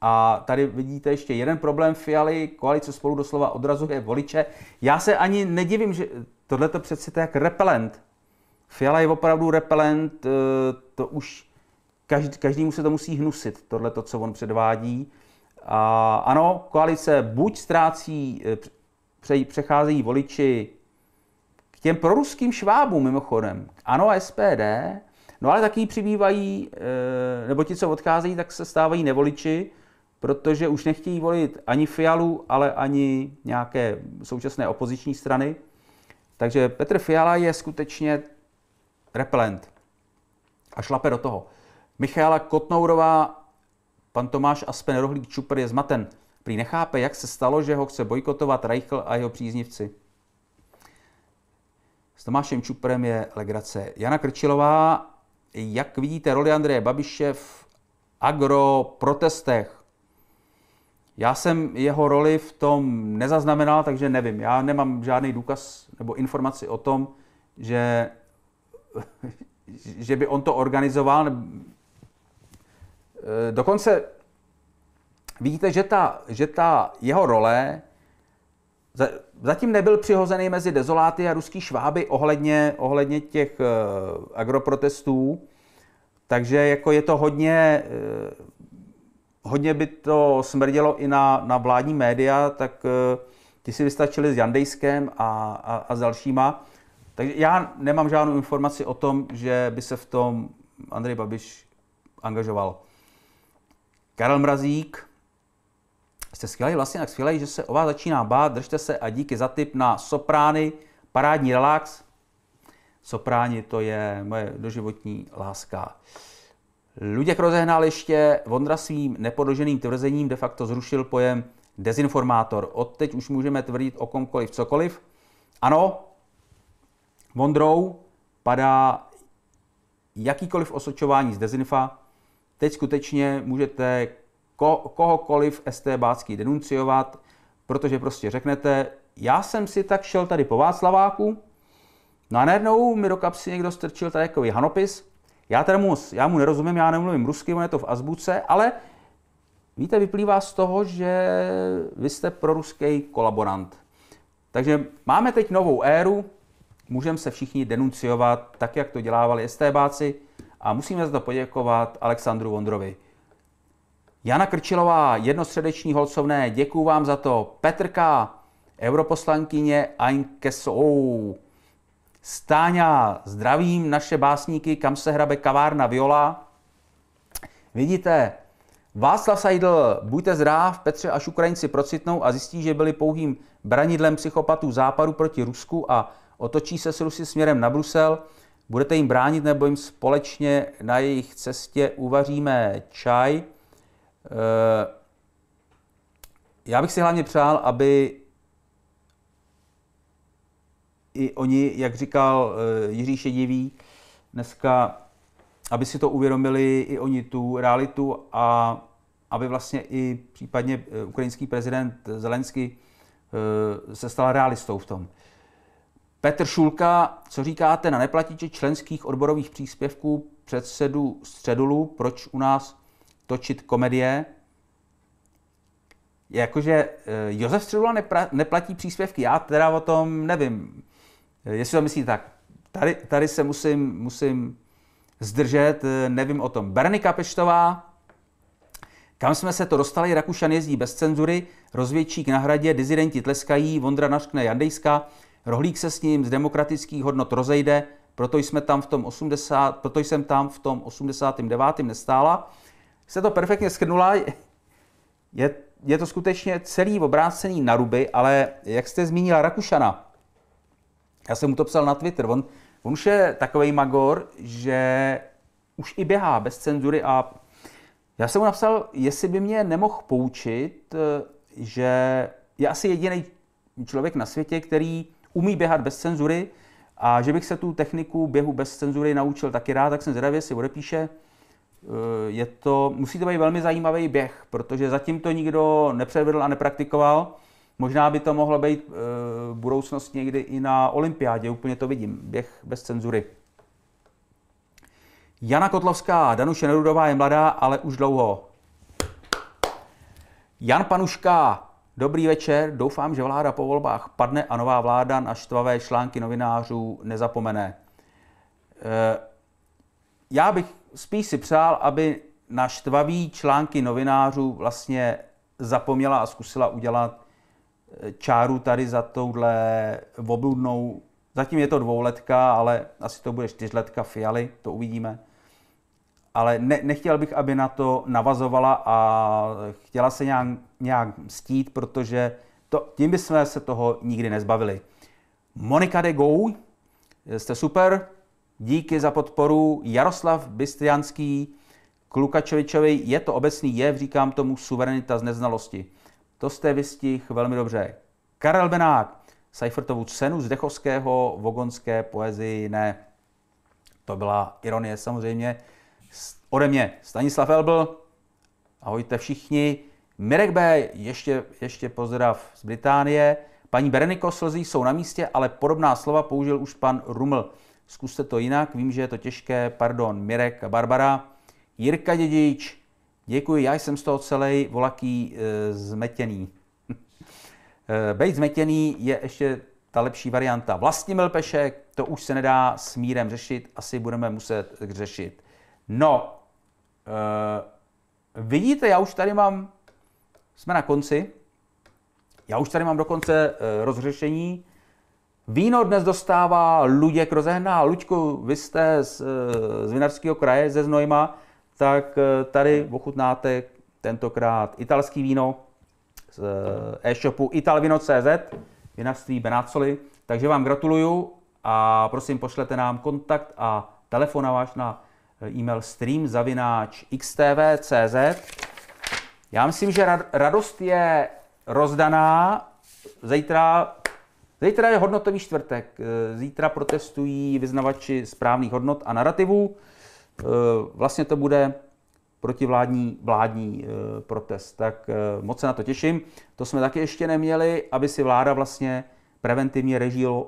A tady vidíte ještě jeden problém Fialy. Koalice spolu doslova odrazuje voliče. Já se ani nedivím, že tohle to přece je jak repelent. Fiala je opravdu repelent, eh, to už každý, každý mu se to musí hnusit, tohle to, co on předvádí. A ano, koalice buď ztrácí, eh, přecházejí voliči k těm proruským švábům mimochodem. Ano, SPD, No ale taky přibývají, eh, nebo ti, co odcházejí, tak se stávají nevoliči, protože už nechtějí volit ani Fialu, ale ani nějaké současné opoziční strany. Takže Petr Fiala je skutečně repelent a šlape do toho. Michála Kotnourová, pan Tomáš Aspen Čupr je zmaten. Prý nechápe, jak se stalo, že ho chce bojkotovat Reichl a jeho příznivci. S Tomášem Čuprem je legrace. Jana Krčilová jak vidíte roli Andreje Babiše v agroprotestech? Já jsem jeho roli v tom nezaznamenal, takže nevím. Já nemám žádný důkaz nebo informaci o tom, že, že by on to organizoval. Eh, dokonce vidíte, že ta, že ta jeho role Zatím nebyl přihozený mezi dezoláty a ruský šváby ohledně, ohledně těch eh, agroprotestů, takže jako je to hodně, eh, hodně by to smrdělo i na, na vládní média, tak eh, ty si vystačili s Jandejskem a, a, a s dalšíma. Takže já nemám žádnou informaci o tom, že by se v tom Andrej Babiš angažoval. Karel Mrazík, jste skvělý, vlastně tak skvělý, že se o vás začíná bát, držte se a díky za tip na soprány, parádní relax. Soprány to je moje doživotní láska. Luděk rozehnal ještě, Vondra svým nepodloženým tvrzením de facto zrušil pojem dezinformátor. Od teď už můžeme tvrdit o komkoliv cokoliv. Ano, Vondrou padá jakýkoliv osočování z dezinfa. Teď skutečně můžete ko, kohokoliv STBácký denunciovat, protože prostě řeknete, já jsem si tak šel tady po Václaváku, no a najednou mi do kapsy někdo strčil tady takový hanopis, já, teda mu, já mu nerozumím, já nemluvím rusky, on je to v azbuce, ale víte, vyplývá z toho, že vy jste proruský kolaborant. Takže máme teď novou éru, můžeme se všichni denunciovat, tak jak to dělávali STBáci a musíme za to poděkovat Alexandru Vondrovi. Jana Krčilová, jednostředeční holcovné, děkuju vám za to. Petrka, europoslankyně Ainkesou. Stáňa, zdravím naše básníky, kam se hrabe kavárna Viola. Vidíte, Václav Seidl, buďte zdrav, Petře, až Ukrajinci procitnou a zjistí, že byli pouhým branidlem psychopatů západu proti Rusku a otočí se s Rusy směrem na Brusel, budete jim bránit nebo jim společně na jejich cestě uvaříme čaj. Eh, já bych si hlavně přál, aby i oni, jak říkal eh, Jiří Šedivý, dneska, aby si to uvědomili i oni tu realitu a aby vlastně i případně eh, ukrajinský prezident Zelensky se stal realistou v tom. Petr Šulka, co říkáte na neplatiče členských odborových příspěvků předsedu Středulu, proč u nás točit komedie. Jakože eh, Josef Středula nepra, neplatí příspěvky, já teda o tom nevím. Eh, jestli to myslíte tak, tady, tady se musím, musím zdržet, eh, nevím o tom. Bernika Peštová, kam jsme se to dostali, Rakušan jezdí bez cenzury, rozvědčík na hradě, dizidenti tleskají, Vondra naškne Jandejska, Rohlík se s ním z demokratických hodnot rozejde, proto, jsme tam v tom 80, proto jsem tam v tom 89. nestála se to perfektně schrnula. Je, je to skutečně celý obrácený na ruby, ale jak jste zmínila Rakušana, já jsem mu to psal na Twitter, on, on už je takový magor, že už i běhá bez cenzury a já jsem mu napsal, jestli by mě nemohl poučit, eh, že je asi jediný člověk na světě, který umí běhat bez cenzury a že bych se tu techniku běhu bez cenzury naučil taky rád, tak jsem zvědavě si odepíše, Eh, je to, musí to být velmi zajímavý běh, protože zatím to nikdo nepředvedl a nepraktikoval. Možná by to mohlo být eh, v budoucnosti někdy i na olympiádě, úplně to vidím, běh bez cenzury. Jana Kotlovská, Danuše Nerudová je mladá, ale už dlouho. Jan Panuška, dobrý večer, doufám, že vláda po volbách padne a nová vláda na štvavé články novinářů nezapomene. Eh, já bych spíš si přál, aby na štvavý články novinářů vlastně zapomněla a zkusila udělat eh, čáru tady za touhle obludnou, zatím je to dvouletka, ale asi to bude čtyřletka Fialy, to uvidíme. Ale ne, nechtěl bych, aby na to navazovala a chtěla se nějak, nějak stít, protože to, tím bychom se toho nikdy nezbavili. Monika de Gou, jste super, Díky za podporu Jaroslav Bystrianský Klukačovičovi Je to obecný jev, říkám tomu, suverenita z neznalosti. To jste vystih velmi dobře. Karel Benák, Seifertovu cenu z Dechovského vogonské poezii ne. To byla ironie samozřejmě. Ode mě Stanislav Elbl, ahojte všichni. Mirek B, ještě, ještě pozdrav z Británie. Paní Bereniko slzí jsou na místě, ale podobná slova použil už pan Ruml zkuste to jinak, vím, že je to těžké, pardon, Mirek a Barbara. Jirka Dědič, děkuji, já jsem z toho celý volaký e, zmetěný. e, Bejt zmetěný je ještě ta lepší varianta. Vlastní Milpešek, to už se nedá s mírem řešit, asi budeme muset řešit. No, e, vidíte, já už tady mám, jsme na konci, já už tady mám dokonce e, rozřešení Víno dnes dostává Luděk Rozehná. Luďku, vy jste z, eh, z Vinařského kraje, ze Znojma, tak eh, tady ochutnáte tentokrát italský víno z eh, e-shopu italvino.cz, vinařství Benácoli. Takže vám gratuluju a prosím pošlete nám kontakt a telefon na váš na e-mail streamzavináčxtv.cz. Já myslím, že radost je rozdaná. Zítra Zítra je hodnotový čtvrtek. Eh, zítra protestují vyznavači správných hodnot a narrativů. Eh, vlastně to bude protivládní vládní eh, protest. Tak moc se na to těším. To jsme taky ještě neměli, aby si vláda vlastně preventivně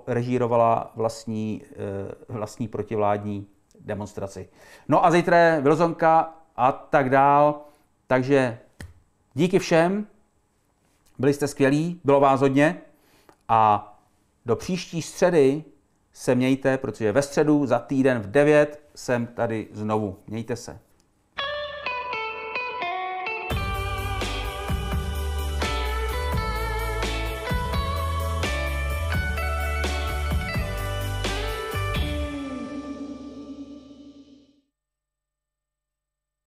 režírovala vlastní, vlastní protivládní demonstraci. No a zítra je Vilzonka a tak dál. Takže díky všem, byli jste skvělí, bylo vás hodně a do příští středy se mějte, protože ve středu za týden v 9 jsem tady znovu. Mějte se.